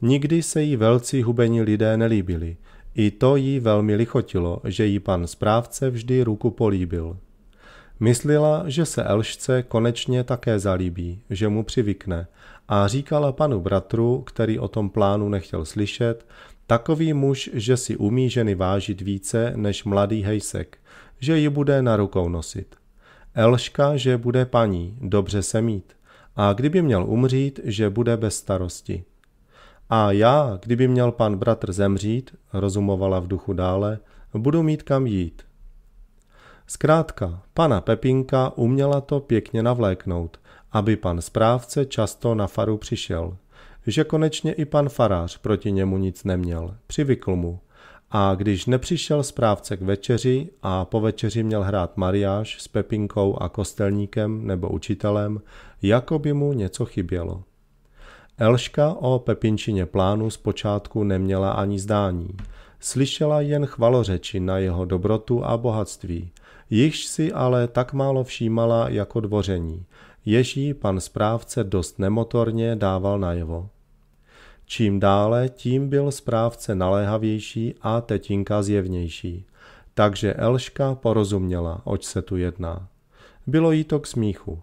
Nikdy se jí velcí hubení lidé nelíbili. I to jí velmi lichotilo, že jí pan správce vždy ruku políbil. Myslila, že se Elšce konečně také zalíbí, že mu přivykne – a říkala panu bratru, který o tom plánu nechtěl slyšet, takový muž, že si umí ženy vážit více než mladý hejsek, že ji bude na rukou nosit. Elška, že bude paní, dobře se mít. A kdyby měl umřít, že bude bez starosti. A já, kdyby měl pan bratr zemřít, rozumovala v duchu dále, budu mít kam jít. Zkrátka, pana Pepinka uměla to pěkně navléknout aby pan správce často na faru přišel. Že konečně i pan farář proti němu nic neměl, přivykl mu. A když nepřišel správce k večeři a po večeři měl hrát mariáš s Pepinkou a kostelníkem nebo učitelem, jako by mu něco chybělo. Elška o Pepinčině plánu zpočátku neměla ani zdání. Slyšela jen chvalořeči na jeho dobrotu a bohatství, jichž si ale tak málo všímala jako dvoření. Ježí pan správce dost nemotorně dával najevo. Čím dále, tím byl správce naléhavější a tetinka zjevnější. Takže Elška porozuměla, oč se tu jedná. Bylo jí to k smíchu.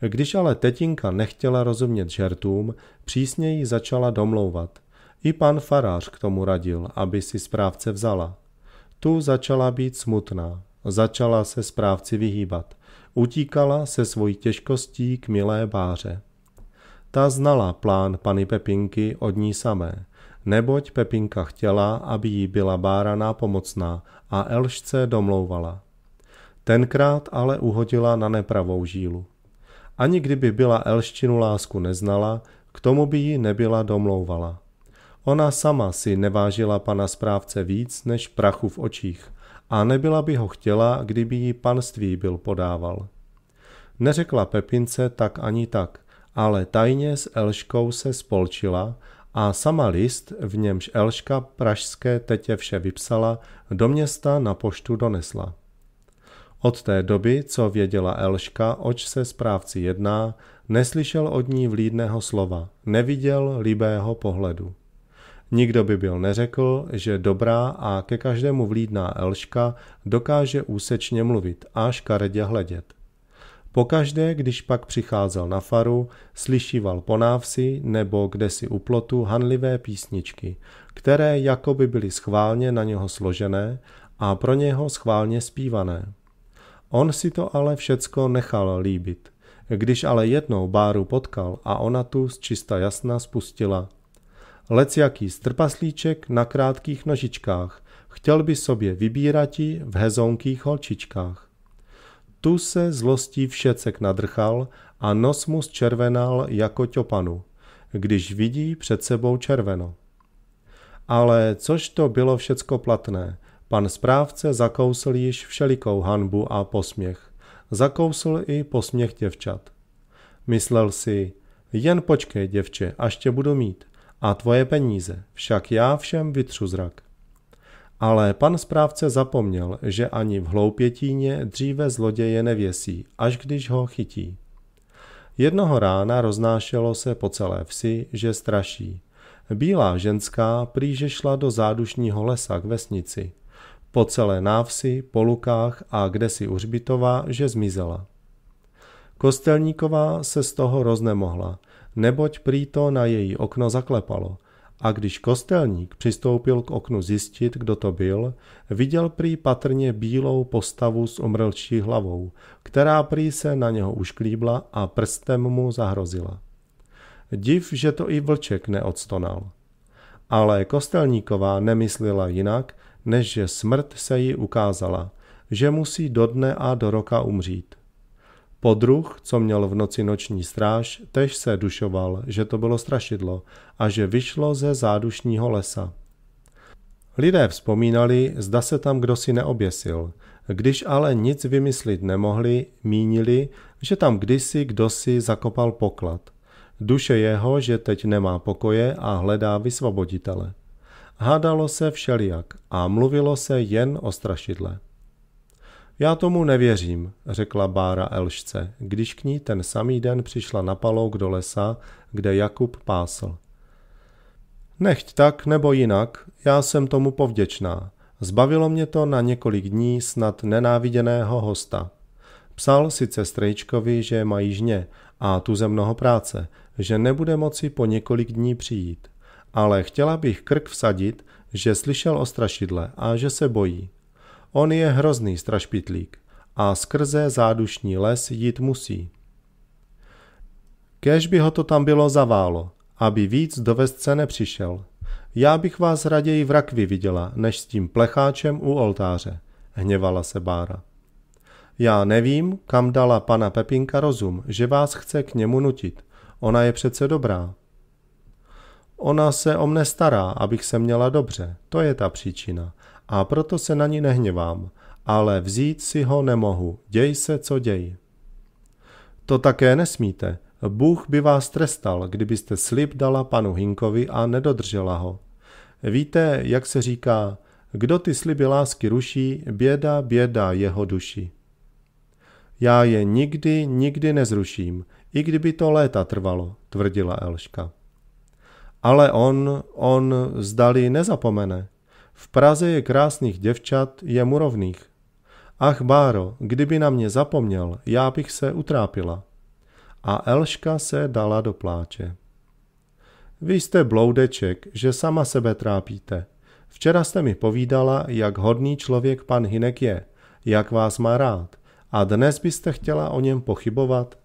Když ale tetinka nechtěla rozumět žertům, přísněji začala domlouvat. I pan farář k tomu radil, aby si správce vzala. Tu začala být smutná, začala se správci vyhýbat utíkala se svojí těžkostí k milé báře. Ta znala plán pany Pepinky od ní samé, neboť Pepinka chtěla, aby jí byla bára nápomocná a Elšce domlouvala. Tenkrát ale uhodila na nepravou žílu. Ani kdyby byla Elštinu lásku neznala, k tomu by ji nebyla domlouvala. Ona sama si nevážila pana správce víc než prachu v očích – a nebyla by ho chtěla, kdyby jí panství byl podával. Neřekla Pepince tak ani tak, ale tajně s Elškou se spolčila a sama list, v němž Elška pražské tetě vše vypsala, do města na poštu donesla. Od té doby, co věděla Elška, oč se správci jedná, neslyšel od ní vlídného slova, neviděl libého pohledu. Nikdo by byl neřekl, že dobrá a ke každému vlídná Elška dokáže úsečně mluvit a škaredě hledět. Pokaždé, když pak přicházel na faru, slyšíval po návsi nebo kde si u plotu hanlivé písničky, které jakoby byly schválně na něho složené a pro něho schválně zpívané. On si to ale všecko nechal líbit. Když ale jednou Báru potkal a ona tu z čista jasna spustila – leciaký strpaslíček na krátkých nožičkách, chtěl by sobě vybírati v hezonkých holčičkách. Tu se zlostí všecek nadrchal a nos mu zčervenal jako ťopanu, když vidí před sebou červeno. Ale což to bylo všecko platné, pan správce zakousl již všelikou hanbu a posměch. Zakousl i posměch děvčat. Myslel si, jen počkej, děvče, až tě budu mít a tvoje peníze, však já všem vytřu zrak. Ale pan správce zapomněl, že ani v hloupětíně dříve zloděje nevěsí, až když ho chytí. Jednoho rána roznášelo se po celé vsi, že straší. Bílá ženská prýže šla do zádušního lesa k vesnici. Po celé návsi, po lukách a kde si uřbitová, že zmizela. Kostelníková se z toho roznemohla – neboť prý to na její okno zaklepalo. A když kostelník přistoupil k oknu zjistit, kdo to byl, viděl prý patrně bílou postavu s omrlčí hlavou, která prý se na něho ušklíbla a prstem mu zahrozila. Div, že to i vlček neodstonal. Ale kostelníková nemyslila jinak, než že smrt se jí ukázala, že musí do dne a do roka umřít. Podruh, co měl v noci noční stráž, tež se dušoval, že to bylo strašidlo a že vyšlo ze zádušního lesa. Lidé vzpomínali, zda se tam kdo si neoběsil. Když ale nic vymyslit nemohli, mínili, že tam kdysi kdo si zakopal poklad. Duše jeho, že teď nemá pokoje a hledá vysvoboditele. Hádalo se všelijak a mluvilo se jen o strašidle. Já tomu nevěřím, řekla Bára Elšce, když k ní ten samý den přišla na palouk do lesa, kde Jakub pásl. Nechť tak nebo jinak, já jsem tomu povděčná. Zbavilo mě to na několik dní snad nenáviděného hosta. Psal sice strejčkovi, že mají žně a tu ze mnoho práce, že nebude moci po několik dní přijít. Ale chtěla bych krk vsadit, že slyšel o strašidle a že se bojí. On je hrozný strašpitlík a skrze zádušní les jít musí. Kež by ho to tam bylo zaválo, aby víc do vesce nepřišel. Já bych vás raději v rakvi viděla, než s tím plecháčem u oltáře, hněvala se Bára. Já nevím, kam dala pana Pepinka rozum, že vás chce k němu nutit. Ona je přece dobrá. Ona se o mne stará, abych se měla dobře. To je ta příčina a proto se na ní nehněvám, ale vzít si ho nemohu, děj se, co děj. To také nesmíte, Bůh by vás trestal, kdybyste slib dala panu Hinkovi a nedodržela ho. Víte, jak se říká, kdo ty sliby lásky ruší, běda, běda jeho duši. Já je nikdy, nikdy nezruším, i kdyby to léta trvalo, tvrdila Elška. Ale on, on zdali nezapomene. V Praze je krásných děvčat je rovných. Ach Báro, kdyby na mě zapomněl, já bych se utrápila. A Elška se dala do pláče. Vy jste bloudeček, že sama sebe trápíte. Včera jste mi povídala, jak hodný člověk pan Hinek je, jak vás má rád. A dnes byste chtěla o něm pochybovat?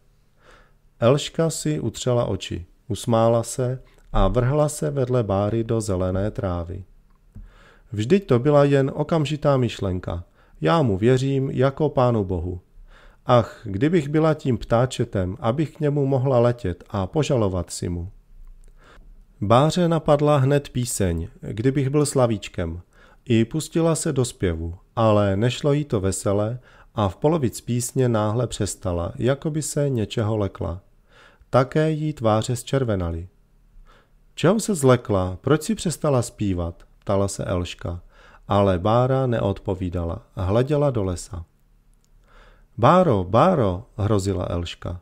Elška si utřela oči, usmála se a vrhla se vedle Báry do zelené trávy. Vždyť to byla jen okamžitá myšlenka. Já mu věřím jako pánu bohu. Ach, kdybych byla tím ptáčetem, abych k němu mohla letět a požalovat si mu. Báře napadla hned píseň, kdybych byl slavíčkem. I pustila se do zpěvu, ale nešlo jí to vesele a v polovic písně náhle přestala, jako by se něčeho lekla. Také jí tváře zčervenaly. Čeho se zlekla? Proč si přestala zpívat? ptala se Elška. Ale Bára neodpovídala a hleděla do lesa. Báro, Báro, hrozila Elška.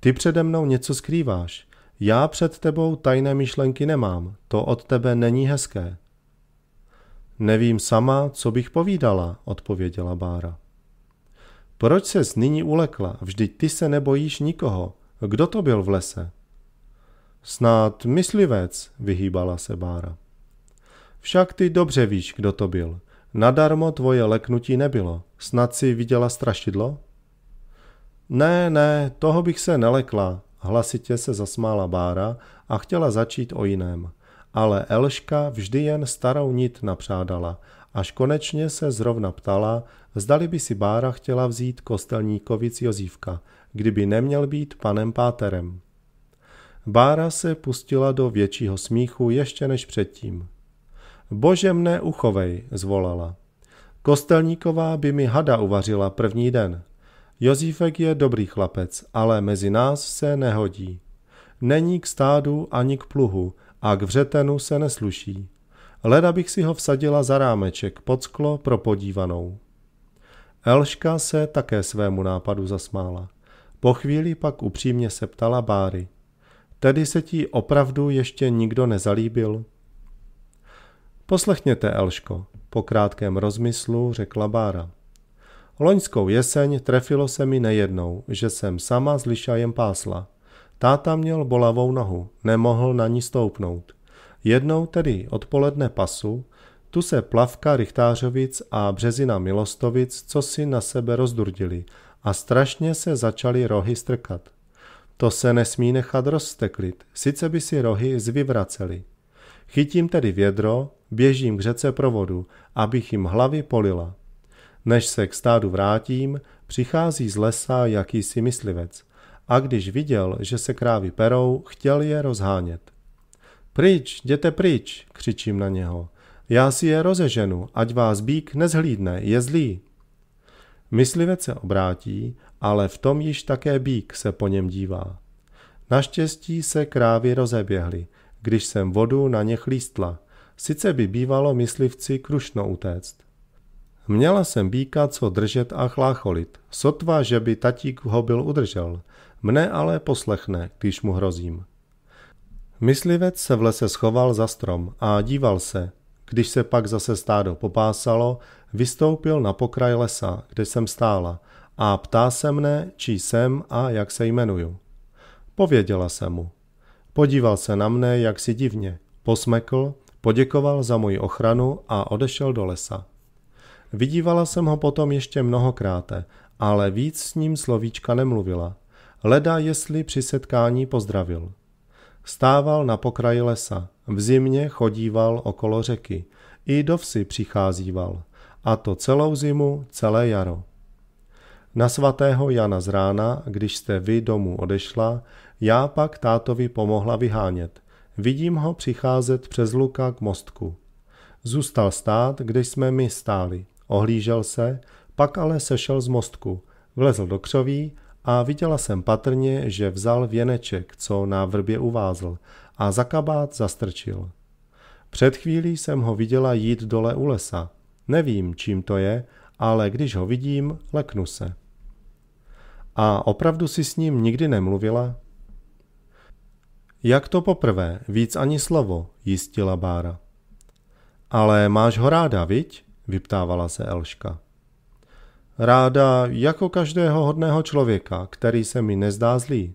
Ty přede mnou něco skrýváš. Já před tebou tajné myšlenky nemám, to od tebe není hezké. Nevím sama, co bych povídala, odpověděla Bára. Proč ses nyní ulekla? Vždyť ty se nebojíš nikoho. Kdo to byl v lese? Snad myslivec, vyhýbala se Bára. Však ty dobře víš, kdo to byl. Nadarmo tvoje leknutí nebylo. Snad si viděla strašidlo? Ne, ne, toho bych se nelekla, hlasitě se zasmála Bára a chtěla začít o jiném. Ale Elška vždy jen starou nit napřádala, až konečně se zrovna ptala, zdali by si Bára chtěla vzít kostelníkovic Jozívka, kdyby neměl být panem Páterem. Bára se pustila do většího smíchu ještě než předtím. Bože mne uchovej, zvolala. Kostelníková by mi hada uvařila první den. Jozífek je dobrý chlapec, ale mezi nás se nehodí. Není k stádu ani k pluhu a k vřetenu se nesluší. Leda bych si ho vsadila za rámeček pod sklo pro podívanou. Elška se také svému nápadu zasmála. Po chvíli pak upřímně se ptala Báry. Tedy se ti opravdu ještě nikdo nezalíbil? Poslechněte, Elško, po krátkém rozmyslu řekla Bára. Loňskou jeseň trefilo se mi nejednou, že jsem sama s lišajem pásla. Táta měl bolavou nohu, nemohl na ní stoupnout. Jednou tedy odpoledne pasu, tu se plavka Richtářovic a březina Milostovic co si na sebe rozdurdili a strašně se začaly rohy strkat. To se nesmí nechat rozsteklit, sice by si rohy zvyvraceli. Chytím tedy vědro, běžím k řece pro vodu, abych jim hlavy polila. Než se k stádu vrátím, přichází z lesa jakýsi myslivec a když viděl, že se krávy perou, chtěl je rozhánět. Pryč, jděte pryč, křičím na něho. Já si je rozeženu, ať vás bík nezhlídne, je zlý. Myslivec se obrátí, ale v tom již také bík se po něm dívá. Naštěstí se krávy rozeběhly, když jsem vodu na ně chlístla – sice by bývalo myslivci krušno utéct. Měla jsem býka co držet a chlácholit, sotva, že by tatík ho byl udržel, mne ale poslechne, když mu hrozím. Myslivec se v lese schoval za strom a díval se. Když se pak zase stádo popásalo, vystoupil na pokraj lesa, kde jsem stála, a ptá se mne, čí jsem a jak se jmenuju. Pověděla jsem mu. Podíval se na mne, jak si divně. Posmekl Poděkoval za moji ochranu a odešel do lesa. Vidívala jsem ho potom ještě mnohokrát, ale víc s ním slovíčka nemluvila. Leda, jestli při setkání pozdravil. Stával na pokraji lesa, v zimě chodíval okolo řeky, i do vsi přicházíval, a to celou zimu, celé jaro. Na svatého Jana z rána, když jste vy domů odešla, já pak tátovi pomohla vyhánět – Vidím ho přicházet přes luka k mostku. Zůstal stát, kde jsme my stáli. Ohlížel se, pak ale sešel z mostku. Vlezl do křoví a viděla jsem patrně, že vzal věneček, co na vrbě uvázl a za kabát zastrčil. Před chvílí jsem ho viděla jít dole u lesa. Nevím, čím to je, ale když ho vidím, leknu se. A opravdu si s ním nikdy nemluvila? Jak to poprvé, víc ani slovo, jistila Bára. Ale máš ho ráda, viď? vyptávala se Elška. Ráda jako každého hodného člověka, který se mi nezdá zlý.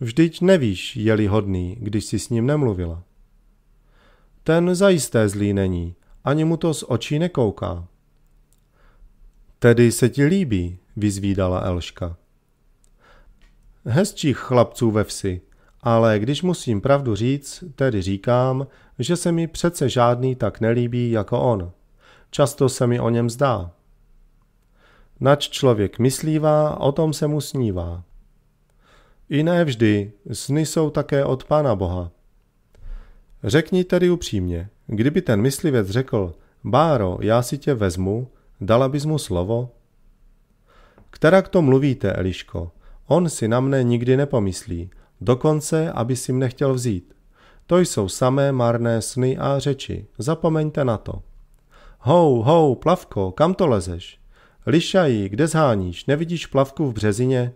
Vždyť nevíš, je-li hodný, když si s ním nemluvila. Ten zajisté zlý není, ani mu to z očí nekouká. Tedy se ti líbí, vyzvídala Elška. Hezčích chlapců ve vsi, ale když musím pravdu říct, tedy říkám, že se mi přece žádný tak nelíbí jako on. Často se mi o něm zdá. Nač člověk myslívá, o tom se mu snívá. I ne vždy, sny jsou také od Pána Boha. Řekni tedy upřímně, kdyby ten myslivec řekl, Báro, já si tě vezmu, dala bys mu slovo? Která k to mluvíte, Eliško? On si na mne nikdy nepomyslí, dokonce aby si jim nechtěl vzít. To jsou samé marné sny a řeči, zapomeňte na to. Hou, hou, plavko, kam to lezeš? Lišají, kde zháníš, nevidíš plavku v březině?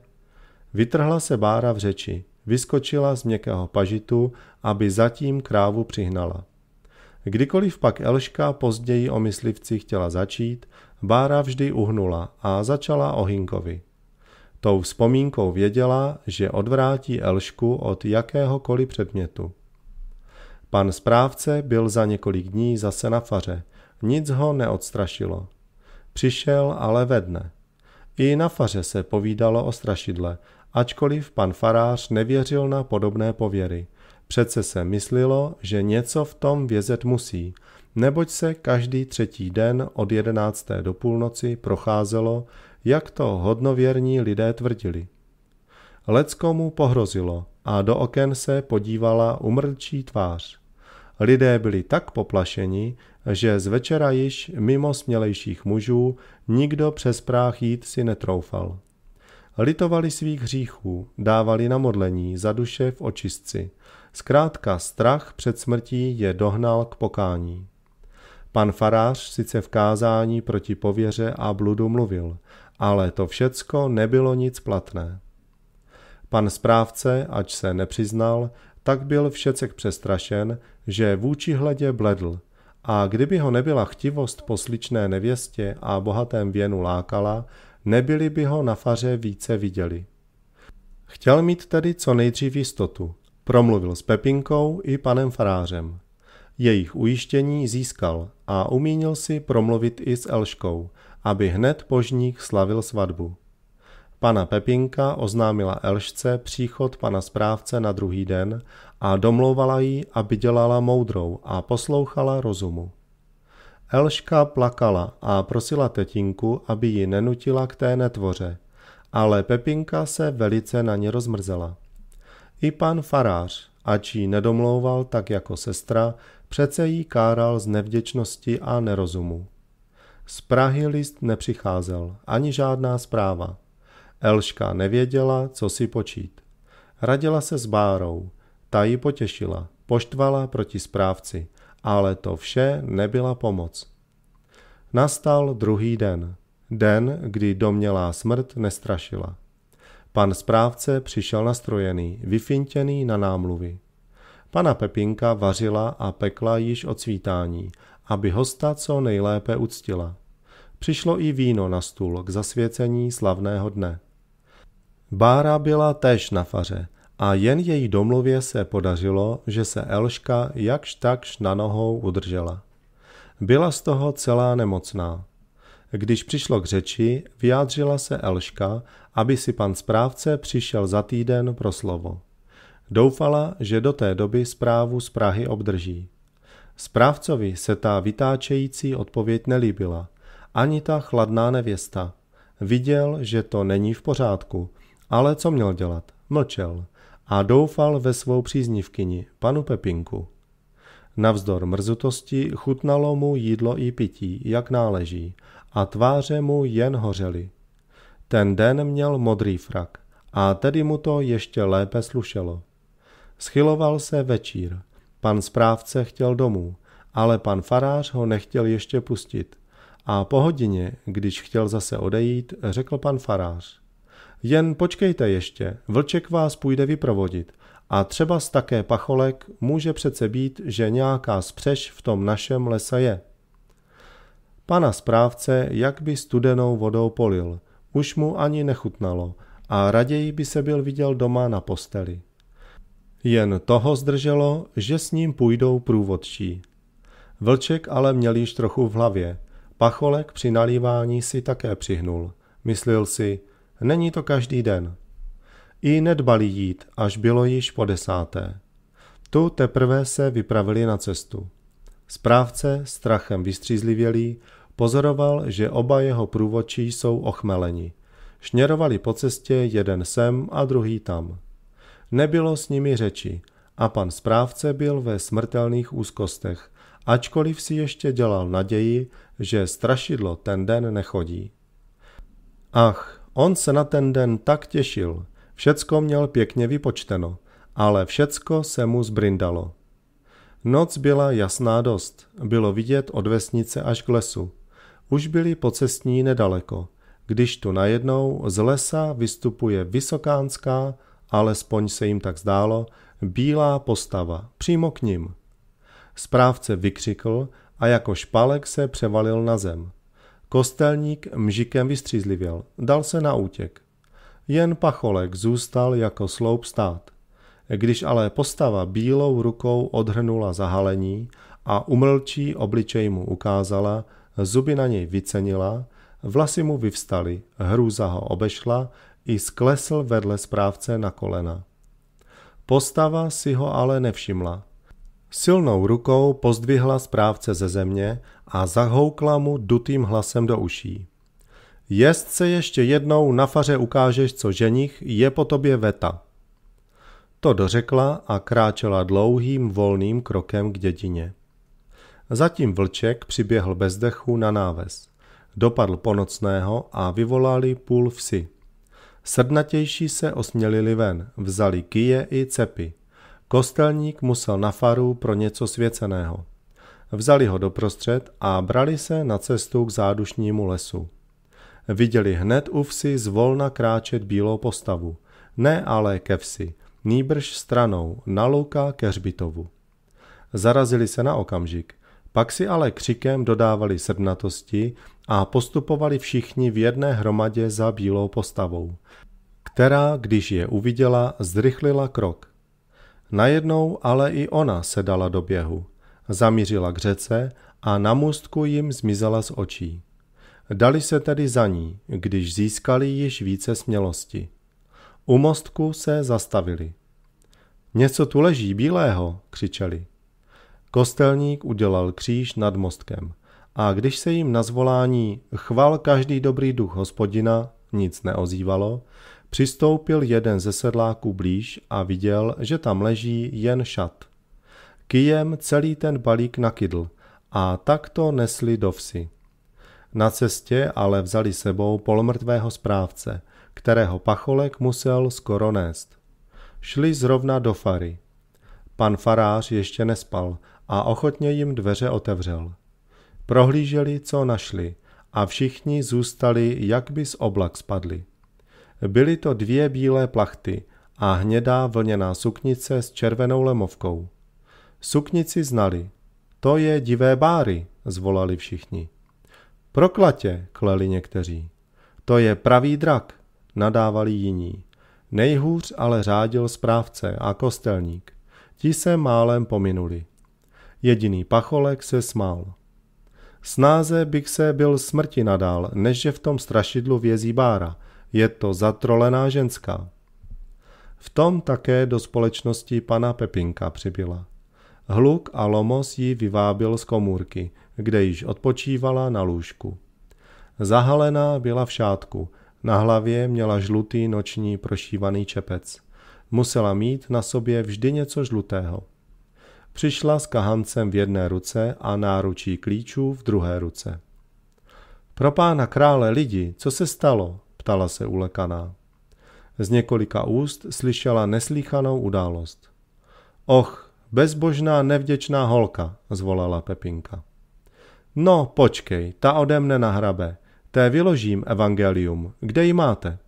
Vytrhla se bára v řeči, vyskočila z měkkého pažitu, aby zatím krávu přihnala. Kdykoliv pak Elška později o myslivci chtěla začít, Bára vždy uhnula a začala o Hinkovi. Tou vzpomínkou věděla, že odvrátí Elšku od jakéhokoliv předmětu. Pan správce byl za několik dní zase na faře. Nic ho neodstrašilo. Přišel ale ve dne. I na faře se povídalo o strašidle, ačkoliv pan farář nevěřil na podobné pověry. Přece se myslilo, že něco v tom vězet musí, neboť se každý třetí den od jedenácté do půlnoci procházelo jak to hodnověrní lidé tvrdili. Lecko mu pohrozilo a do oken se podívala umrčí tvář. Lidé byli tak poplašeni, že z večera již mimo smělejších mužů nikdo přes práh jít si netroufal. Litovali svých hříchů, dávali na modlení za duše v očistci. Zkrátka strach před smrtí je dohnal k pokání. Pan farář sice v kázání proti pověře a bludu mluvil, ale to všecko nebylo nic platné. Pan správce, ač se nepřiznal, tak byl všecek přestrašen, že vůči hledě bledl. A kdyby ho nebyla chtivost posličné nevěstě a bohatém věnu lákala, nebyli by ho na faře více viděli. Chtěl mít tedy co nejdřív jistotu. Promluvil s Pepinkou i panem farářem. Jejich ujištění získal a umínil si promluvit i s Elškou, aby hned požník slavil svatbu. Pana Pepinka oznámila Elšce příchod pana správce na druhý den a domlouvala jí, aby dělala moudrou a poslouchala rozumu. Elška plakala a prosila tetinku, aby ji nenutila k té netvoře, ale Pepinka se velice na ně rozmrzela. I pan farář, ač ji nedomlouval tak jako sestra, přece jí káral z nevděčnosti a nerozumu. Z Prahy list nepřicházel, ani žádná zpráva. Elška nevěděla, co si počít. Radila se s Bárou, ta ji potěšila, poštvala proti správci, ale to vše nebyla pomoc. Nastal druhý den, den, kdy domělá smrt nestrašila. Pan správce přišel nastrojený, vyfintěný na námluvy. Pana Pepinka vařila a pekla již od svítání aby hosta co nejlépe uctila. Přišlo i víno na stůl k zasvěcení slavného dne. Bára byla též na faře a jen její domluvě se podařilo, že se Elška jakž takž na nohou udržela. Byla z toho celá nemocná. Když přišlo k řeči, vyjádřila se Elška, aby si pan správce přišel za týden pro slovo. Doufala, že do té doby zprávu z Prahy obdrží. Správcovi se ta vytáčející odpověď nelíbila, ani ta chladná nevěsta. Viděl, že to není v pořádku, ale co měl dělat? Mlčel a doufal ve svou příznivkyni, panu Pepinku. Navzdor mrzutosti chutnalo mu jídlo i pití, jak náleží, a tváře mu jen hořely. Ten den měl modrý frak, a tedy mu to ještě lépe slušelo. Schyloval se večír. Pan správce chtěl domů, ale pan farář ho nechtěl ještě pustit. A po hodině, když chtěl zase odejít, řekl pan farář. Jen počkejte ještě, vlček vás půjde vyprovodit. A třeba z také pacholek může přece být, že nějaká spřeš v tom našem lese je. Pana správce jak by studenou vodou polil, už mu ani nechutnalo a raději by se byl viděl doma na posteli. Jen toho zdrželo, že s ním půjdou průvodčí. Vlček ale měl již trochu v hlavě. Pacholek při nalívání si také přihnul. Myslil si, není to každý den. I nedbali jít, až bylo již po desáté. Tu teprve se vypravili na cestu. Správce, strachem vystřízlivělý, pozoroval, že oba jeho průvodčí jsou ochmeleni. Šněrovali po cestě jeden sem a druhý tam. Nebylo s nimi řeči a pan správce byl ve smrtelných úzkostech, ačkoliv si ještě dělal naději, že strašidlo ten den nechodí. Ach, on se na ten den tak těšil, všecko měl pěkně vypočteno, ale všecko se mu zbrindalo. Noc byla jasná dost, bylo vidět od vesnice až k lesu. Už byli po cestní nedaleko, když tu najednou z lesa vystupuje vysokánská alespoň se jim tak zdálo, bílá postava, přímo k ním. Správce vykřikl a jako špalek se převalil na zem. Kostelník mžikem vystřízlivěl, dal se na útěk. Jen pacholek zůstal jako sloup stát. Když ale postava bílou rukou odhrnula zahalení a umlčí obličej mu ukázala, zuby na něj vycenila, vlasy mu vyvstaly, hrůza ho obešla, i sklesl vedle správce na kolena. Postava si ho ale nevšimla. Silnou rukou pozdvihla správce ze země a zahoukla mu dutým hlasem do uší. Jest se ještě jednou na faře ukážeš, co ženich je po tobě veta. To dořekla a kráčela dlouhým volným krokem k dědině. Zatím vlček přiběhl bez dechu na náves. Dopadl ponocného a vyvolali půl vsi. Srdnatější se osmělili ven, vzali kije i cepy. Kostelník musel na faru pro něco svěceného. Vzali ho doprostřed a brali se na cestu k zádušnímu lesu. Viděli hned u vsi zvolna kráčet bílou postavu. Ne ale ke vsi, nýbrž stranou, na louka ke hřbitovu. Zarazili se na okamžik, pak si ale křikem dodávali srdnatosti, a postupovali všichni v jedné hromadě za bílou postavou, která, když je uviděla, zrychlila krok. Najednou ale i ona se dala do běhu. Zamířila k řece a na můstku jim zmizela z očí. Dali se tedy za ní, když získali již více smělosti. U mostku se zastavili. Něco tu leží bílého, křičeli. Kostelník udělal kříž nad mostkem a když se jim na zvolání chval každý dobrý duch hospodina nic neozývalo, přistoupil jeden ze sedláků blíž a viděl, že tam leží jen šat. Kijem celý ten balík nakydl a tak to nesli do vsi. Na cestě ale vzali sebou polmrtvého správce, kterého pacholek musel skoro nést. Šli zrovna do fary. Pan farář ještě nespal a ochotně jim dveře otevřel – Prohlíželi, co našli, a všichni zůstali, jak by z oblak spadli. Byly to dvě bílé plachty a hnědá vlněná suknice s červenou lemovkou. Suknici znali. To je divé báry, zvolali všichni. Proklatě, kleli někteří. To je pravý drak, nadávali jiní. Nejhůř ale řádil správce a kostelník. Ti se málem pominuli. Jediný pacholek se smál. Snáze bych se byl smrti nadal, než že v tom strašidlu vězí bára. Je to zatrolená ženská. V tom také do společnosti pana Pepinka přibyla. Hluk a lomos ji vyvábil z komůrky, kde již odpočívala na lůžku. Zahalená byla v šátku, na hlavě měla žlutý noční prošívaný čepec. Musela mít na sobě vždy něco žlutého. Přišla s kahancem v jedné ruce a náručí klíčů v druhé ruce. Pro pána krále lidi, co se stalo? ptala se ulekaná. Z několika úst slyšela neslíchanou událost. Och, bezbožná nevděčná holka, zvolala Pepinka. No, počkej, ta ode mne nahrabe. Té vyložím evangelium. Kde ji máte?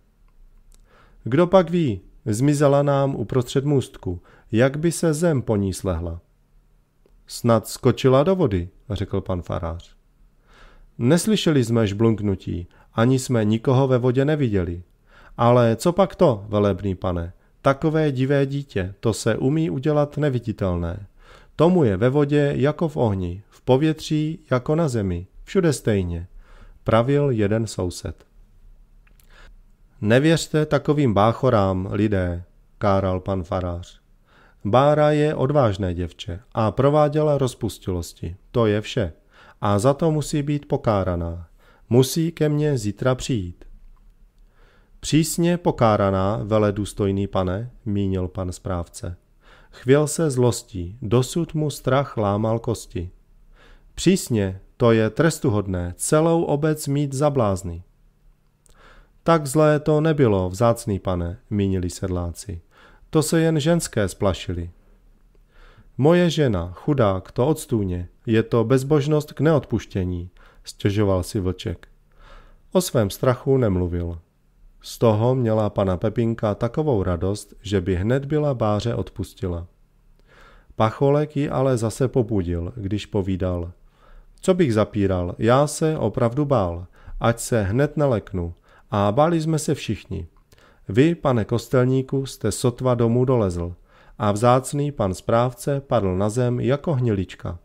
Kdo pak ví, zmizela nám uprostřed můstku, jak by se zem po ní slehla. Snad skočila do vody, řekl pan farář. Neslyšeli jsme žblunknutí, ani jsme nikoho ve vodě neviděli. Ale co pak to, velebný pane, takové divé dítě, to se umí udělat neviditelné. Tomu je ve vodě jako v ohni, v povětří jako na zemi, všude stejně, pravil jeden soused. Nevěřte takovým báchorám, lidé, káral pan farář. Bára je odvážné děvče a prováděla rozpustilosti. To je vše. A za to musí být pokáraná. Musí ke mně zítra přijít. Přísně pokáraná, veledůstojný pane, mínil pan správce. Chvěl se zlostí, dosud mu strach lámal kosti. Přísně, to je trestuhodné, celou obec mít za blázny. Tak zlé to nebylo, vzácný pane, mínili sedláci. To se jen ženské splašily. Moje žena, chudák, to odstůně, je to bezbožnost k neodpuštění, stěžoval si vlček. O svém strachu nemluvil. Z toho měla pana Pepinka takovou radost, že by hned byla báře odpustila. Pacholek ji ale zase pobudil, když povídal. Co bych zapíral, já se opravdu bál, ať se hned naleknu. A báli jsme se všichni. Vy, pane kostelníku, jste sotva domů dolezl a vzácný pan správce padl na zem jako hnilička.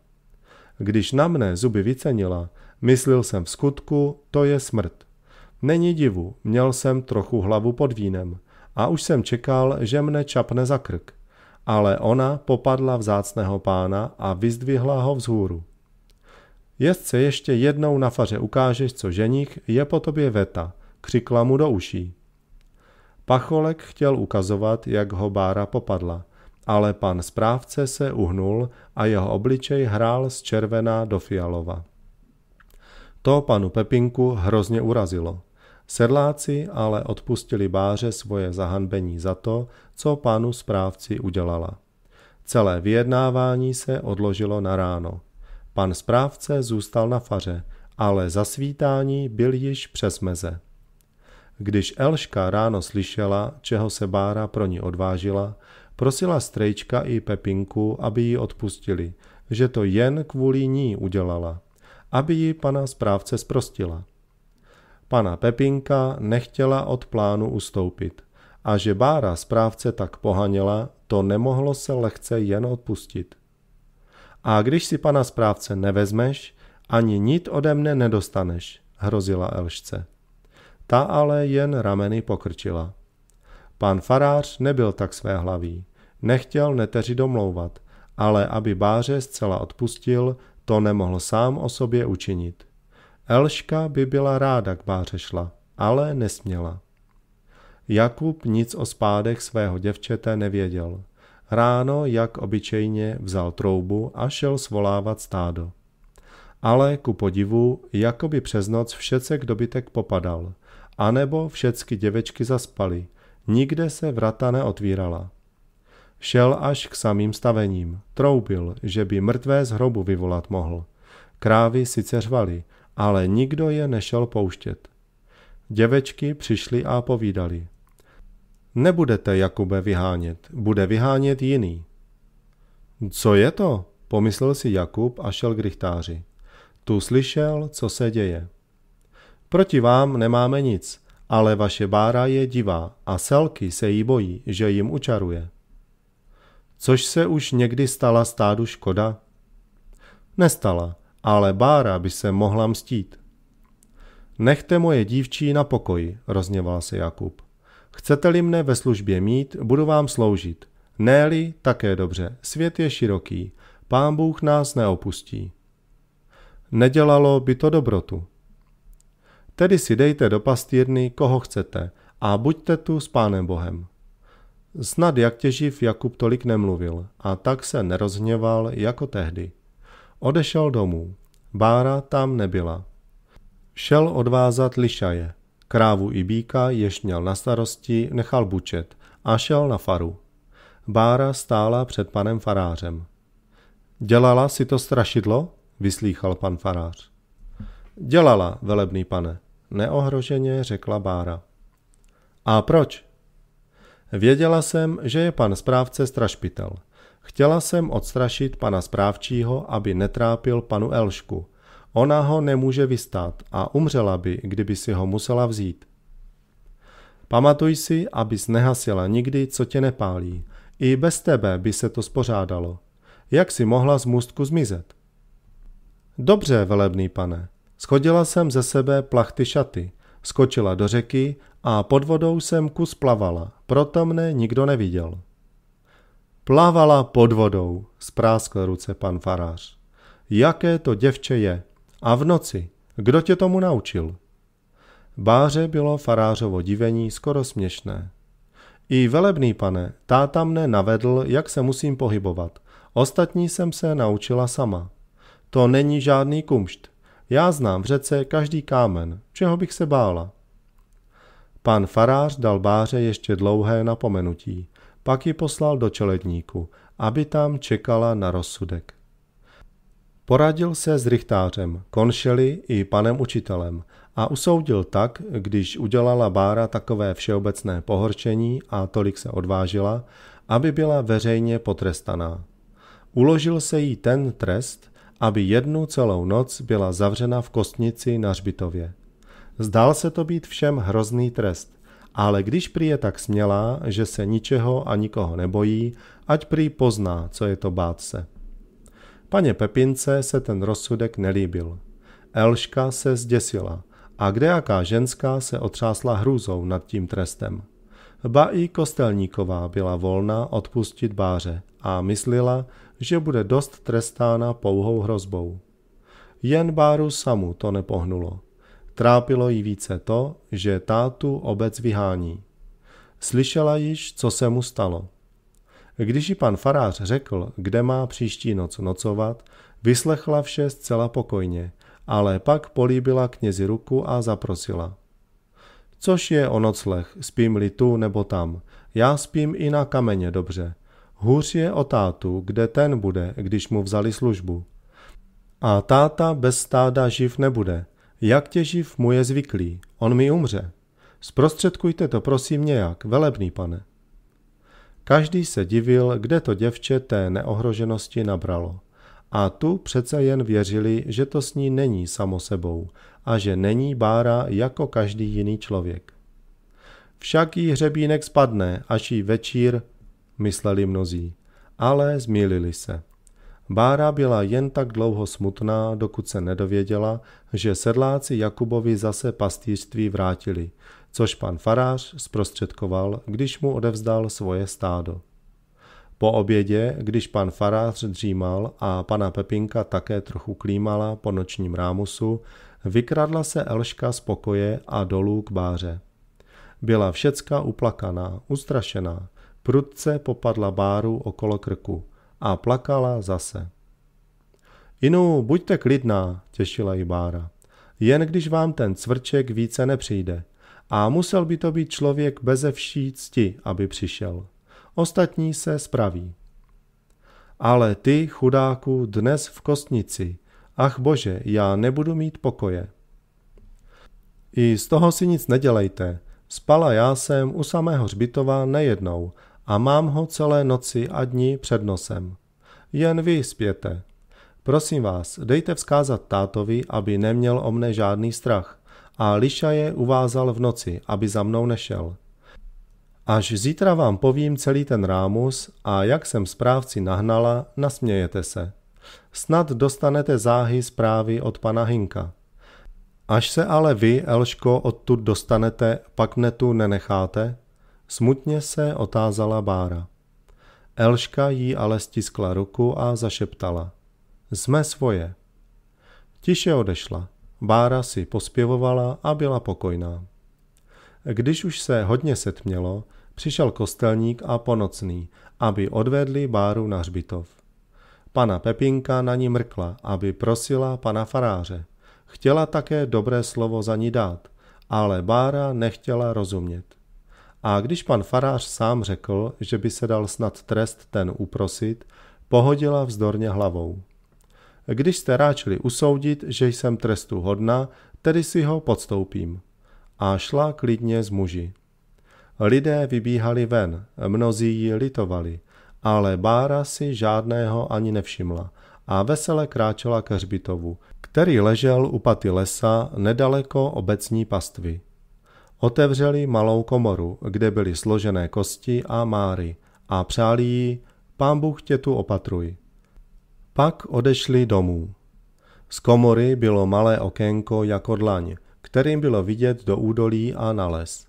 Když na mne zuby vycenila, myslil jsem v skutku, to je smrt. Není divu, měl jsem trochu hlavu pod vínem a už jsem čekal, že mne čapne za krk. Ale ona popadla vzácného pána a vyzdvihla ho vzhůru. se ještě jednou na faře ukážeš, co ženich je po tobě veta, křikla mu do uší. Pacholek chtěl ukazovat, jak ho bára popadla, ale pan správce se uhnul a jeho obličej hrál z červená do fialova. To panu Pepinku hrozně urazilo. Sedláci ale odpustili báře svoje zahanbení za to, co panu správci udělala. Celé vyjednávání se odložilo na ráno. Pan správce zůstal na faře, ale za svítání byl již přes meze. Když Elška ráno slyšela, čeho se Bára pro ní odvážila, prosila strejčka i Pepinku, aby ji odpustili, že to jen kvůli ní udělala, aby ji pana správce zprostila. Pana Pepinka nechtěla od plánu ustoupit a že Bára správce tak pohaněla, to nemohlo se lehce jen odpustit. A když si pana správce nevezmeš, ani nit ode mne nedostaneš, hrozila Elšce. Ta ale jen rameny pokrčila. Pan farář nebyl tak své hlavý. Nechtěl neteři domlouvat, ale aby báře zcela odpustil, to nemohl sám o sobě učinit. Elška by byla ráda k báře šla, ale nesměla. Jakub nic o spádech svého děvčete nevěděl. Ráno, jak obyčejně, vzal troubu a šel svolávat stádo. Ale ku podivu, jakoby přes noc všecek dobytek popadal anebo všecky děvečky zaspaly. Nikde se vrata neotvírala. Šel až k samým stavením. Troubil, že by mrtvé z hrobu vyvolat mohl. Krávy sice řvaly, ale nikdo je nešel pouštět. Děvečky přišly a povídali. Nebudete Jakube vyhánět, bude vyhánět jiný. Co je to? Pomyslel si Jakub a šel k rychtáři. Tu slyšel, co se děje. Proti vám nemáme nic, ale vaše bára je divá a selky se jí bojí, že jim učaruje. Což se už někdy stala stádu škoda? Nestala, ale bára by se mohla mstít. Nechte moje dívčí na pokoji, rozněval se Jakub. Chcete-li mne ve službě mít, budu vám sloužit. Néli, také dobře, svět je široký, pán Bůh nás neopustí. Nedělalo by to dobrotu. Tedy si dejte do pastírny, koho chcete, a buďte tu s Pánem Bohem. Snad jak těživ Jakub tolik nemluvil a tak se nerozhněval jako tehdy. Odešel domů. Bára tam nebyla. Šel odvázat lišaje. Krávu i býka, jež měl na starosti, nechal bučet a šel na faru. Bára stála před panem farářem. Dělala si to strašidlo? Vyslýchal pan farář. Dělala, velebný pane neohroženě řekla Bára. A proč? Věděla jsem, že je pan správce strašpitel. Chtěla jsem odstrašit pana správčího, aby netrápil panu Elšku. Ona ho nemůže vystát a umřela by, kdyby si ho musela vzít. Pamatuj si, abys nehasila nikdy, co tě nepálí. I bez tebe by se to spořádalo. Jak si mohla z můstku zmizet? Dobře, velebný pane, Schodila jsem ze sebe plachty šaty, skočila do řeky a pod vodou jsem kus plavala, proto mne nikdo neviděl. Plavala pod vodou, spráskl ruce pan farář. Jaké to děvče je? A v noci? Kdo tě tomu naučil? Báře bylo farářovo divení skoro směšné. I velebný pane, táta mne navedl, jak se musím pohybovat. Ostatní jsem se naučila sama. To není žádný kumšt, já znám v řece každý kámen, čeho bych se bála. Pan farář dal báře ještě dlouhé napomenutí, pak ji poslal do čeledníku, aby tam čekala na rozsudek. Poradil se s richtářem, konšeli i panem učitelem a usoudil tak, když udělala Bára takové všeobecné pohorčení a tolik se odvážila, aby byla veřejně potrestaná. Uložil se jí ten trest, aby jednu celou noc byla zavřena v kostnici na žbitově. Zdál se to být všem hrozný trest, ale když prý je tak smělá, že se ničeho a nikoho nebojí, ať prý pozná, co je to bát se. Paně Pepince se ten rozsudek nelíbil. Elška se zděsila a kdejaká ženská se otřásla hrůzou nad tím trestem. Ba i Kostelníková byla volná odpustit báře a myslila že bude dost trestána pouhou hrozbou. Jen Báru samu to nepohnulo. Trápilo jí více to, že tátu obec vyhání. Slyšela již, co se mu stalo. Když ji pan farář řekl, kde má příští noc nocovat, vyslechla vše zcela pokojně, ale pak políbila knězi ruku a zaprosila. Což je o nocleh, spím-li tu nebo tam, já spím i na kameně dobře, Hůř je o tátu, kde ten bude, když mu vzali službu. A táta bez stáda živ nebude. Jak tě živ mu je zvyklý, on mi umře. Zprostředkujte to prosím nějak, velebný pane. Každý se divil, kde to děvče té neohroženosti nabralo. A tu přece jen věřili, že to s ní není samo sebou a že není bára jako každý jiný člověk. Však jí hřebínek spadne, až jí večír mysleli mnozí, ale zmýlili se. Bára byla jen tak dlouho smutná, dokud se nedověděla, že sedláci Jakubovi zase pastýřství vrátili, což pan farář zprostředkoval, když mu odevzdal svoje stádo. Po obědě, když pan farář dřímal a pana Pepinka také trochu klímala po nočním rámusu, vykradla se Elška z pokoje a dolů k báře. Byla všecka uplakaná, ustrašená, Prudce popadla Báru okolo krku a plakala zase. Inu, buďte klidná, těšila ji Bára. Jen když vám ten cvrček více nepřijde. A musel by to být člověk beze vší cti, aby přišel. Ostatní se spraví. Ale ty, chudáku, dnes v kostnici. Ach bože, já nebudu mít pokoje. I z toho si nic nedělejte. Spala já jsem u samého hřbitova nejednou a mám ho celé noci a dní před nosem. Jen vy spěte. Prosím vás, dejte vzkázat tátovi, aby neměl o mne žádný strach a Liša je uvázal v noci, aby za mnou nešel. Až zítra vám povím celý ten rámus a jak jsem správci nahnala, nasmějete se. Snad dostanete záhy zprávy od pana Hinka. Až se ale vy, Elško, odtud dostanete, pak mne tu nenecháte? Smutně se otázala Bára. Elška jí ale stiskla ruku a zašeptala. Jsme svoje. Tiše odešla. Bára si pospěvovala a byla pokojná. Když už se hodně setmělo, přišel kostelník a ponocný, aby odvedli Báru na hřbitov. Pana Pepinka na ní mrkla, aby prosila pana faráře. Chtěla také dobré slovo za ní dát, ale Bára nechtěla rozumět. A když pan farář sám řekl, že by se dal snad trest ten uprosit, pohodila vzdorně hlavou. Když jste ráčili usoudit, že jsem trestu hodna, tedy si ho podstoupím. A šla klidně z muži. Lidé vybíhali ven, mnozí ji litovali, ale Bára si žádného ani nevšimla a vesele kráčela ke hřbitovu, který ležel u paty lesa nedaleko obecní pastvy. Otevřeli malou komoru, kde byly složené kosti a máry a přáli jí, pán Bůh tě tu opatruj. Pak odešli domů. Z komory bylo malé okénko jako dlaň, kterým bylo vidět do údolí a na les.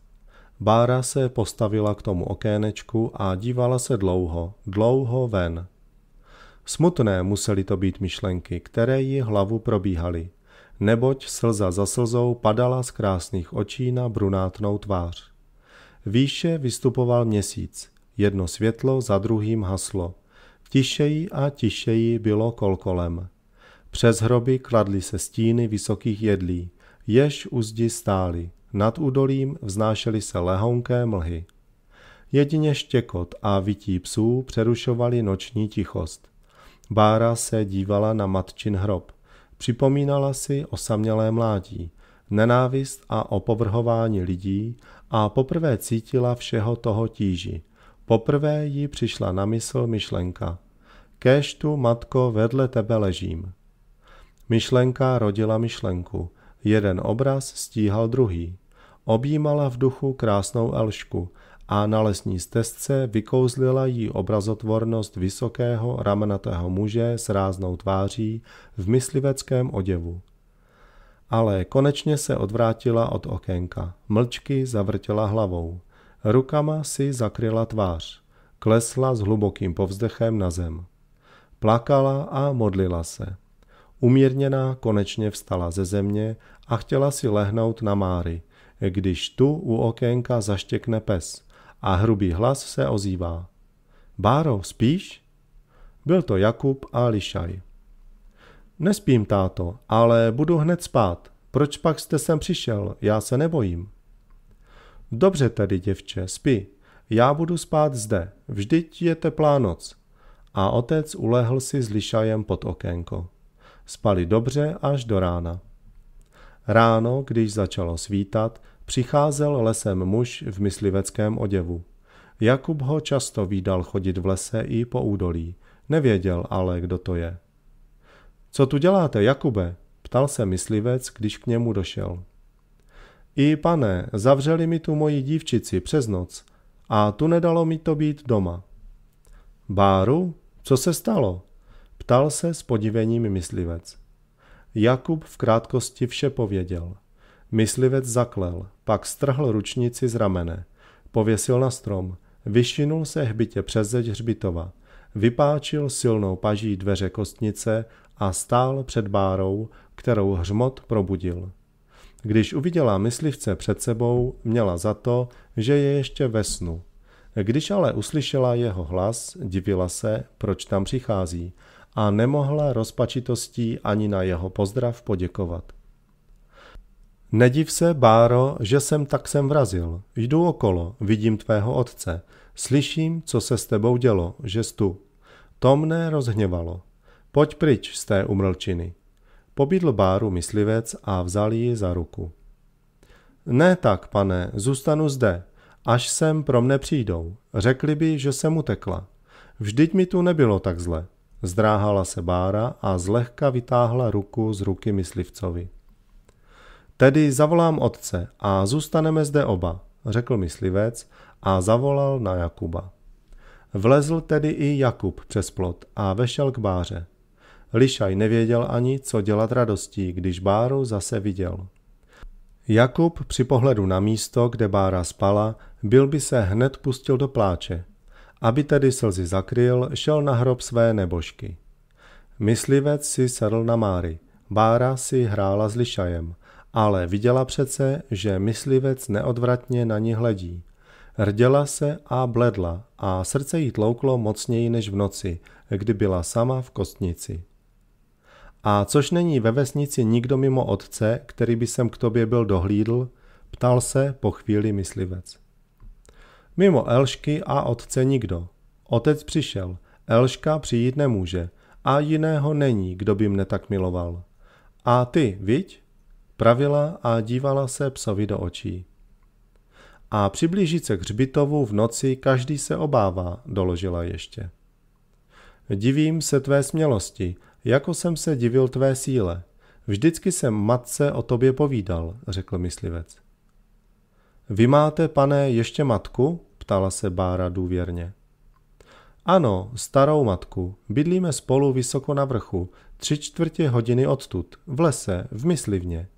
Bára se postavila k tomu okénečku a dívala se dlouho, dlouho ven. Smutné musely to být myšlenky, které ji hlavu probíhaly neboť slza za slzou padala z krásných očí na brunátnou tvář. Výše vystupoval měsíc, jedno světlo za druhým haslo. Tišeji a tišeji bylo kolkolem. Přes hroby kladly se stíny vysokých jedlí, jež u zdi stály, nad údolím vznášely se lehonké mlhy. Jedině štěkot a vytí psů přerušovali noční tichost. Bára se dívala na matčin hrob – Připomínala si osamělé mládí, nenávist a opovrhování lidí a poprvé cítila všeho toho tíži. Poprvé jí přišla na mysl myšlenka. Kéž tu, matko, vedle tebe ležím. Myšlenka rodila myšlenku. Jeden obraz stíhal druhý. Objímala v duchu krásnou Elšku, a na lesní stezce vykouzlila jí obrazotvornost vysokého ramenatého muže s ráznou tváří v mysliveckém oděvu. Ale konečně se odvrátila od okénka, mlčky zavrtěla hlavou, rukama si zakryla tvář, klesla s hlubokým povzdechem na zem. Plakala a modlila se. Umírněná konečně vstala ze země a chtěla si lehnout na Máry, když tu u okénka zaštěkne pes – a hrubý hlas se ozývá. Báro, spíš? Byl to Jakub a Lišaj. Nespím, táto, ale budu hned spát. Proč pak jste sem přišel? Já se nebojím. Dobře tedy, děvče, spí. Já budu spát zde. Vždyť je teplá noc. A otec ulehl si s Lišajem pod okénko. Spali dobře až do rána. Ráno, když začalo svítat, Přicházel lesem muž v mysliveckém oděvu. Jakub ho často výdal chodit v lese i po údolí. Nevěděl ale, kdo to je. Co tu děláte, Jakube? ptal se myslivec, když k němu došel. I pane, zavřeli mi tu moji dívčici přes noc a tu nedalo mi to být doma. Báru, co se stalo? ptal se s podivením myslivec. Jakub v krátkosti vše pověděl. Myslivec zaklel. Pak strhl ručnici z ramene. Pověsil na strom. Vyšinul se hbitě přes zeď hřbitova. Vypáčil silnou paží dveře kostnice a stál před bárou, kterou hřmot probudil. Když uviděla myslivce před sebou, měla za to, že je ještě ve snu. Když ale uslyšela jeho hlas, divila se, proč tam přichází, a nemohla rozpačitostí ani na jeho pozdrav poděkovat. Nediv se, Báro, že jsem tak sem vrazil. Jdu okolo, vidím tvého otce. Slyším, co se s tebou dělo, že jsi tu. To mne rozhněvalo. Pojď pryč z té umlčiny. Pobídl Báru myslivec a vzal ji za ruku. Ne tak, pane, zůstanu zde, až sem pro mne přijdou. Řekli by, že jsem utekla. Vždyť mi tu nebylo tak zle. Zdráhala se Bára a zlehka vytáhla ruku z ruky myslivcovi. Tedy zavolám otce a zůstaneme zde oba, řekl myslivec a zavolal na Jakuba. Vlezl tedy i Jakub přes plot a vešel k báře. Lišaj nevěděl ani, co dělat radostí, když Báru zase viděl. Jakub při pohledu na místo, kde Bára spala, byl by se hned pustil do pláče. Aby tedy slzy zakryl, šel na hrob své nebožky. Myslivec si sedl na Máry, Bára si hrála s Lišajem ale viděla přece, že myslivec neodvratně na ní hledí. Rděla se a bledla a srdce jí tlouklo mocněji než v noci, kdy byla sama v kostnici. A což není ve vesnici nikdo mimo otce, který by sem k tobě byl dohlídl, ptal se po chvíli myslivec. Mimo Elšky a otce nikdo. Otec přišel, Elška přijít nemůže a jiného není, kdo by mne tak miloval. A ty, viď? Pravila a dívala se psovi do očí. A přiblížit se k hřbitovu v noci každý se obává, doložila ještě. Divím se tvé smělosti, jako jsem se divil tvé síle. Vždycky jsem matce o tobě povídal, řekl myslivec. Vy máte, pane, ještě matku? ptala se Bára důvěrně. Ano, starou matku. Bydlíme spolu vysoko na vrchu, tři čtvrtě hodiny odtud, v lese, v myslivně.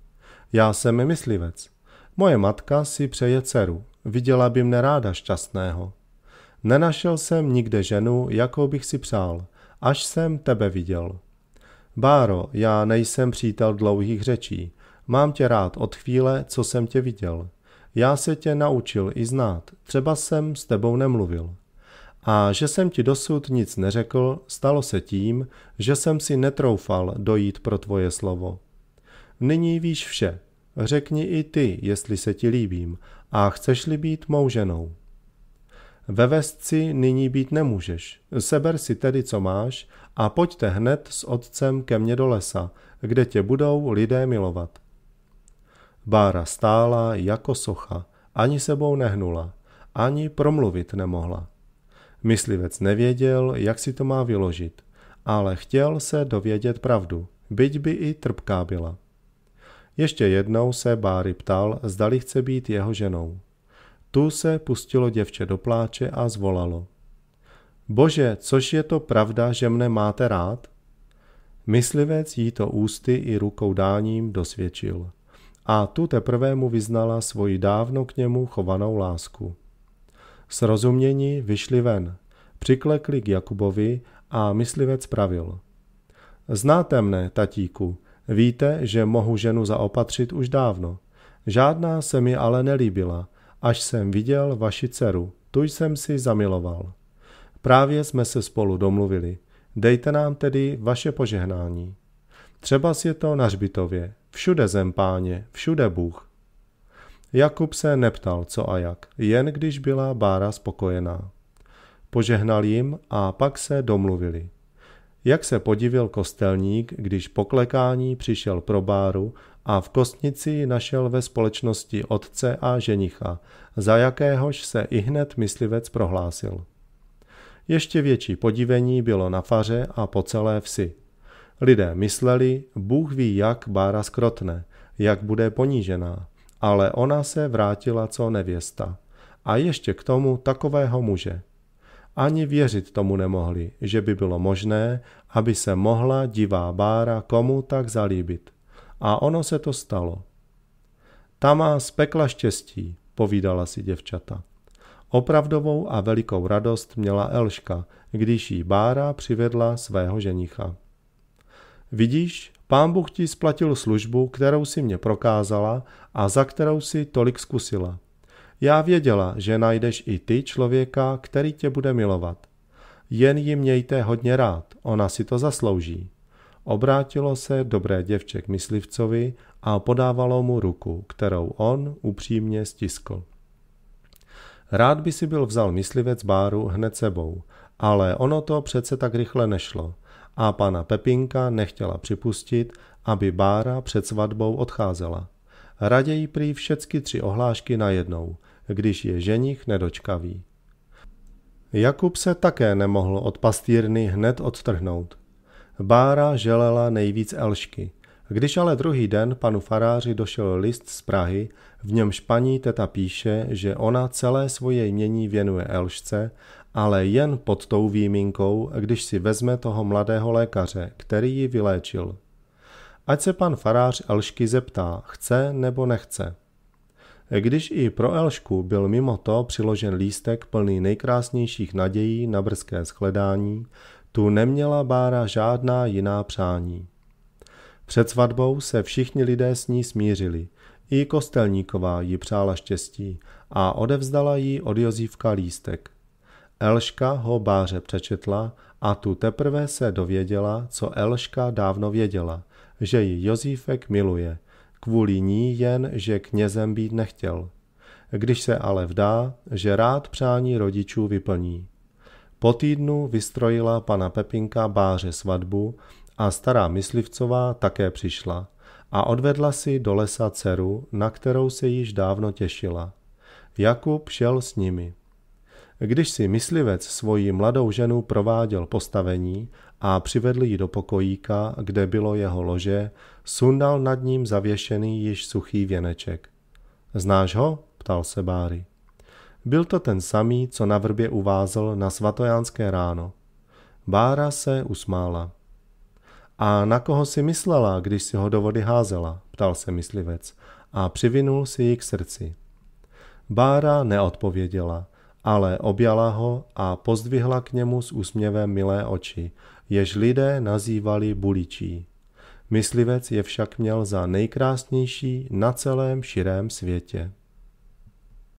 Já jsem myslivec. Moje matka si přeje dceru. Viděla by mne ráda šťastného. Nenašel jsem nikde ženu, jakou bych si přál, až jsem tebe viděl. Báro, já nejsem přítel dlouhých řečí. Mám tě rád od chvíle, co jsem tě viděl. Já se tě naučil i znát, třeba jsem s tebou nemluvil. A že jsem ti dosud nic neřekl, stalo se tím, že jsem si netroufal dojít pro tvoje slovo. Nyní víš vše, Řekni i ty, jestli se ti líbím a chceš-li být mou ženou. Ve vesci nyní být nemůžeš, seber si tedy, co máš a pojďte hned s otcem ke mně do lesa, kde tě budou lidé milovat. Bára stála jako socha, ani sebou nehnula, ani promluvit nemohla. Myslivec nevěděl, jak si to má vyložit, ale chtěl se dovědět pravdu, byť by i trpká byla. Ještě jednou se Báry ptal, zdali chce být jeho ženou. Tu se pustilo děvče do pláče a zvolalo. Bože, což je to pravda, že mne máte rád? Myslivec jí to ústy i rukou dáním dosvědčil. A tu teprve mu vyznala svoji dávno k němu chovanou lásku. Srozumění vyšli ven, přiklekli k Jakubovi a myslivec pravil. Znáte mne, tatíku, Víte, že mohu ženu zaopatřit už dávno. Žádná se mi ale nelíbila, až jsem viděl vaši dceru. Tu jsem si zamiloval. Právě jsme se spolu domluvili. Dejte nám tedy vaše požehnání. Třeba je to na hřbitově. Všude zem, páně, všude Bůh. Jakub se neptal, co a jak, jen když byla Bára spokojená. Požehnal jim a pak se domluvili. Jak se podivil kostelník, když poklekání přišel pro báru a v kostnici ji našel ve společnosti otce a ženicha, za jakéhož se i hned myslivec prohlásil. Ještě větší podivení bylo na faře a po celé vsi. Lidé mysleli, Bůh ví, jak bára skrotne, jak bude ponížená, ale ona se vrátila co nevěsta. A ještě k tomu takového muže – ani věřit tomu nemohli, že by bylo možné, aby se mohla divá bára komu tak zalíbit. A ono se to stalo. Ta má z pekla štěstí, povídala si děvčata. Opravdovou a velikou radost měla Elška, když jí Bára přivedla svého ženicha. Vidíš, pán Bůh ti splatil službu, kterou si mě prokázala a za kterou si tolik zkusila. Já věděla, že najdeš i ty člověka, který tě bude milovat. Jen ji mějte hodně rád, ona si to zaslouží. Obrátilo se dobré děvče k myslivcovi a podávalo mu ruku, kterou on upřímně stiskl. Rád by si byl vzal myslivec báru hned sebou, ale ono to přece tak rychle nešlo a pana Pepinka nechtěla připustit, aby Bára před svatbou odcházela. Raději prý všecky tři ohlášky najednou, když je ženich nedočkavý. Jakub se také nemohl od pastýrny hned odtrhnout. Bára želela nejvíc Elšky. Když ale druhý den panu faráři došel list z Prahy, v němž paní teta píše, že ona celé svoje jmění věnuje Elšce, ale jen pod tou výjimkou, když si vezme toho mladého lékaře, který ji vyléčil. Ať se pan farář Elšky zeptá, chce nebo nechce. Když i pro Elšku byl mimo to přiložen lístek plný nejkrásnějších nadějí na brzké shledání, tu neměla Bára žádná jiná přání. Před svatbou se všichni lidé s ní smířili. I Kostelníková ji přála štěstí a odevzdala jí od Jozívka lístek. Elška ho Báře přečetla a tu teprve se dověděla, co Elška dávno věděla – že ji Jozífek miluje, kvůli ní jen, že knězem být nechtěl. Když se ale vdá, že rád přání rodičů vyplní. Po týdnu vystrojila pana Pepinka báře svatbu a stará myslivcová také přišla a odvedla si do lesa dceru, na kterou se již dávno těšila. Jakub šel s nimi. Když si myslivec svoji mladou ženu prováděl postavení a přivedl ji do pokojíka, kde bylo jeho lože, sundal nad ním zavěšený již suchý věneček. Znáš ho? ptal se Báry. Byl to ten samý, co na vrbě uvázl na svatojánské ráno. Bára se usmála. A na koho si myslela, když si ho do vody házela? ptal se myslivec a přivinul si ji k srdci. Bára neodpověděla, ale objala ho a pozdvihla k němu s úsměvem milé oči jež lidé nazývali buličí. Myslivec je však měl za nejkrásnější na celém širém světě.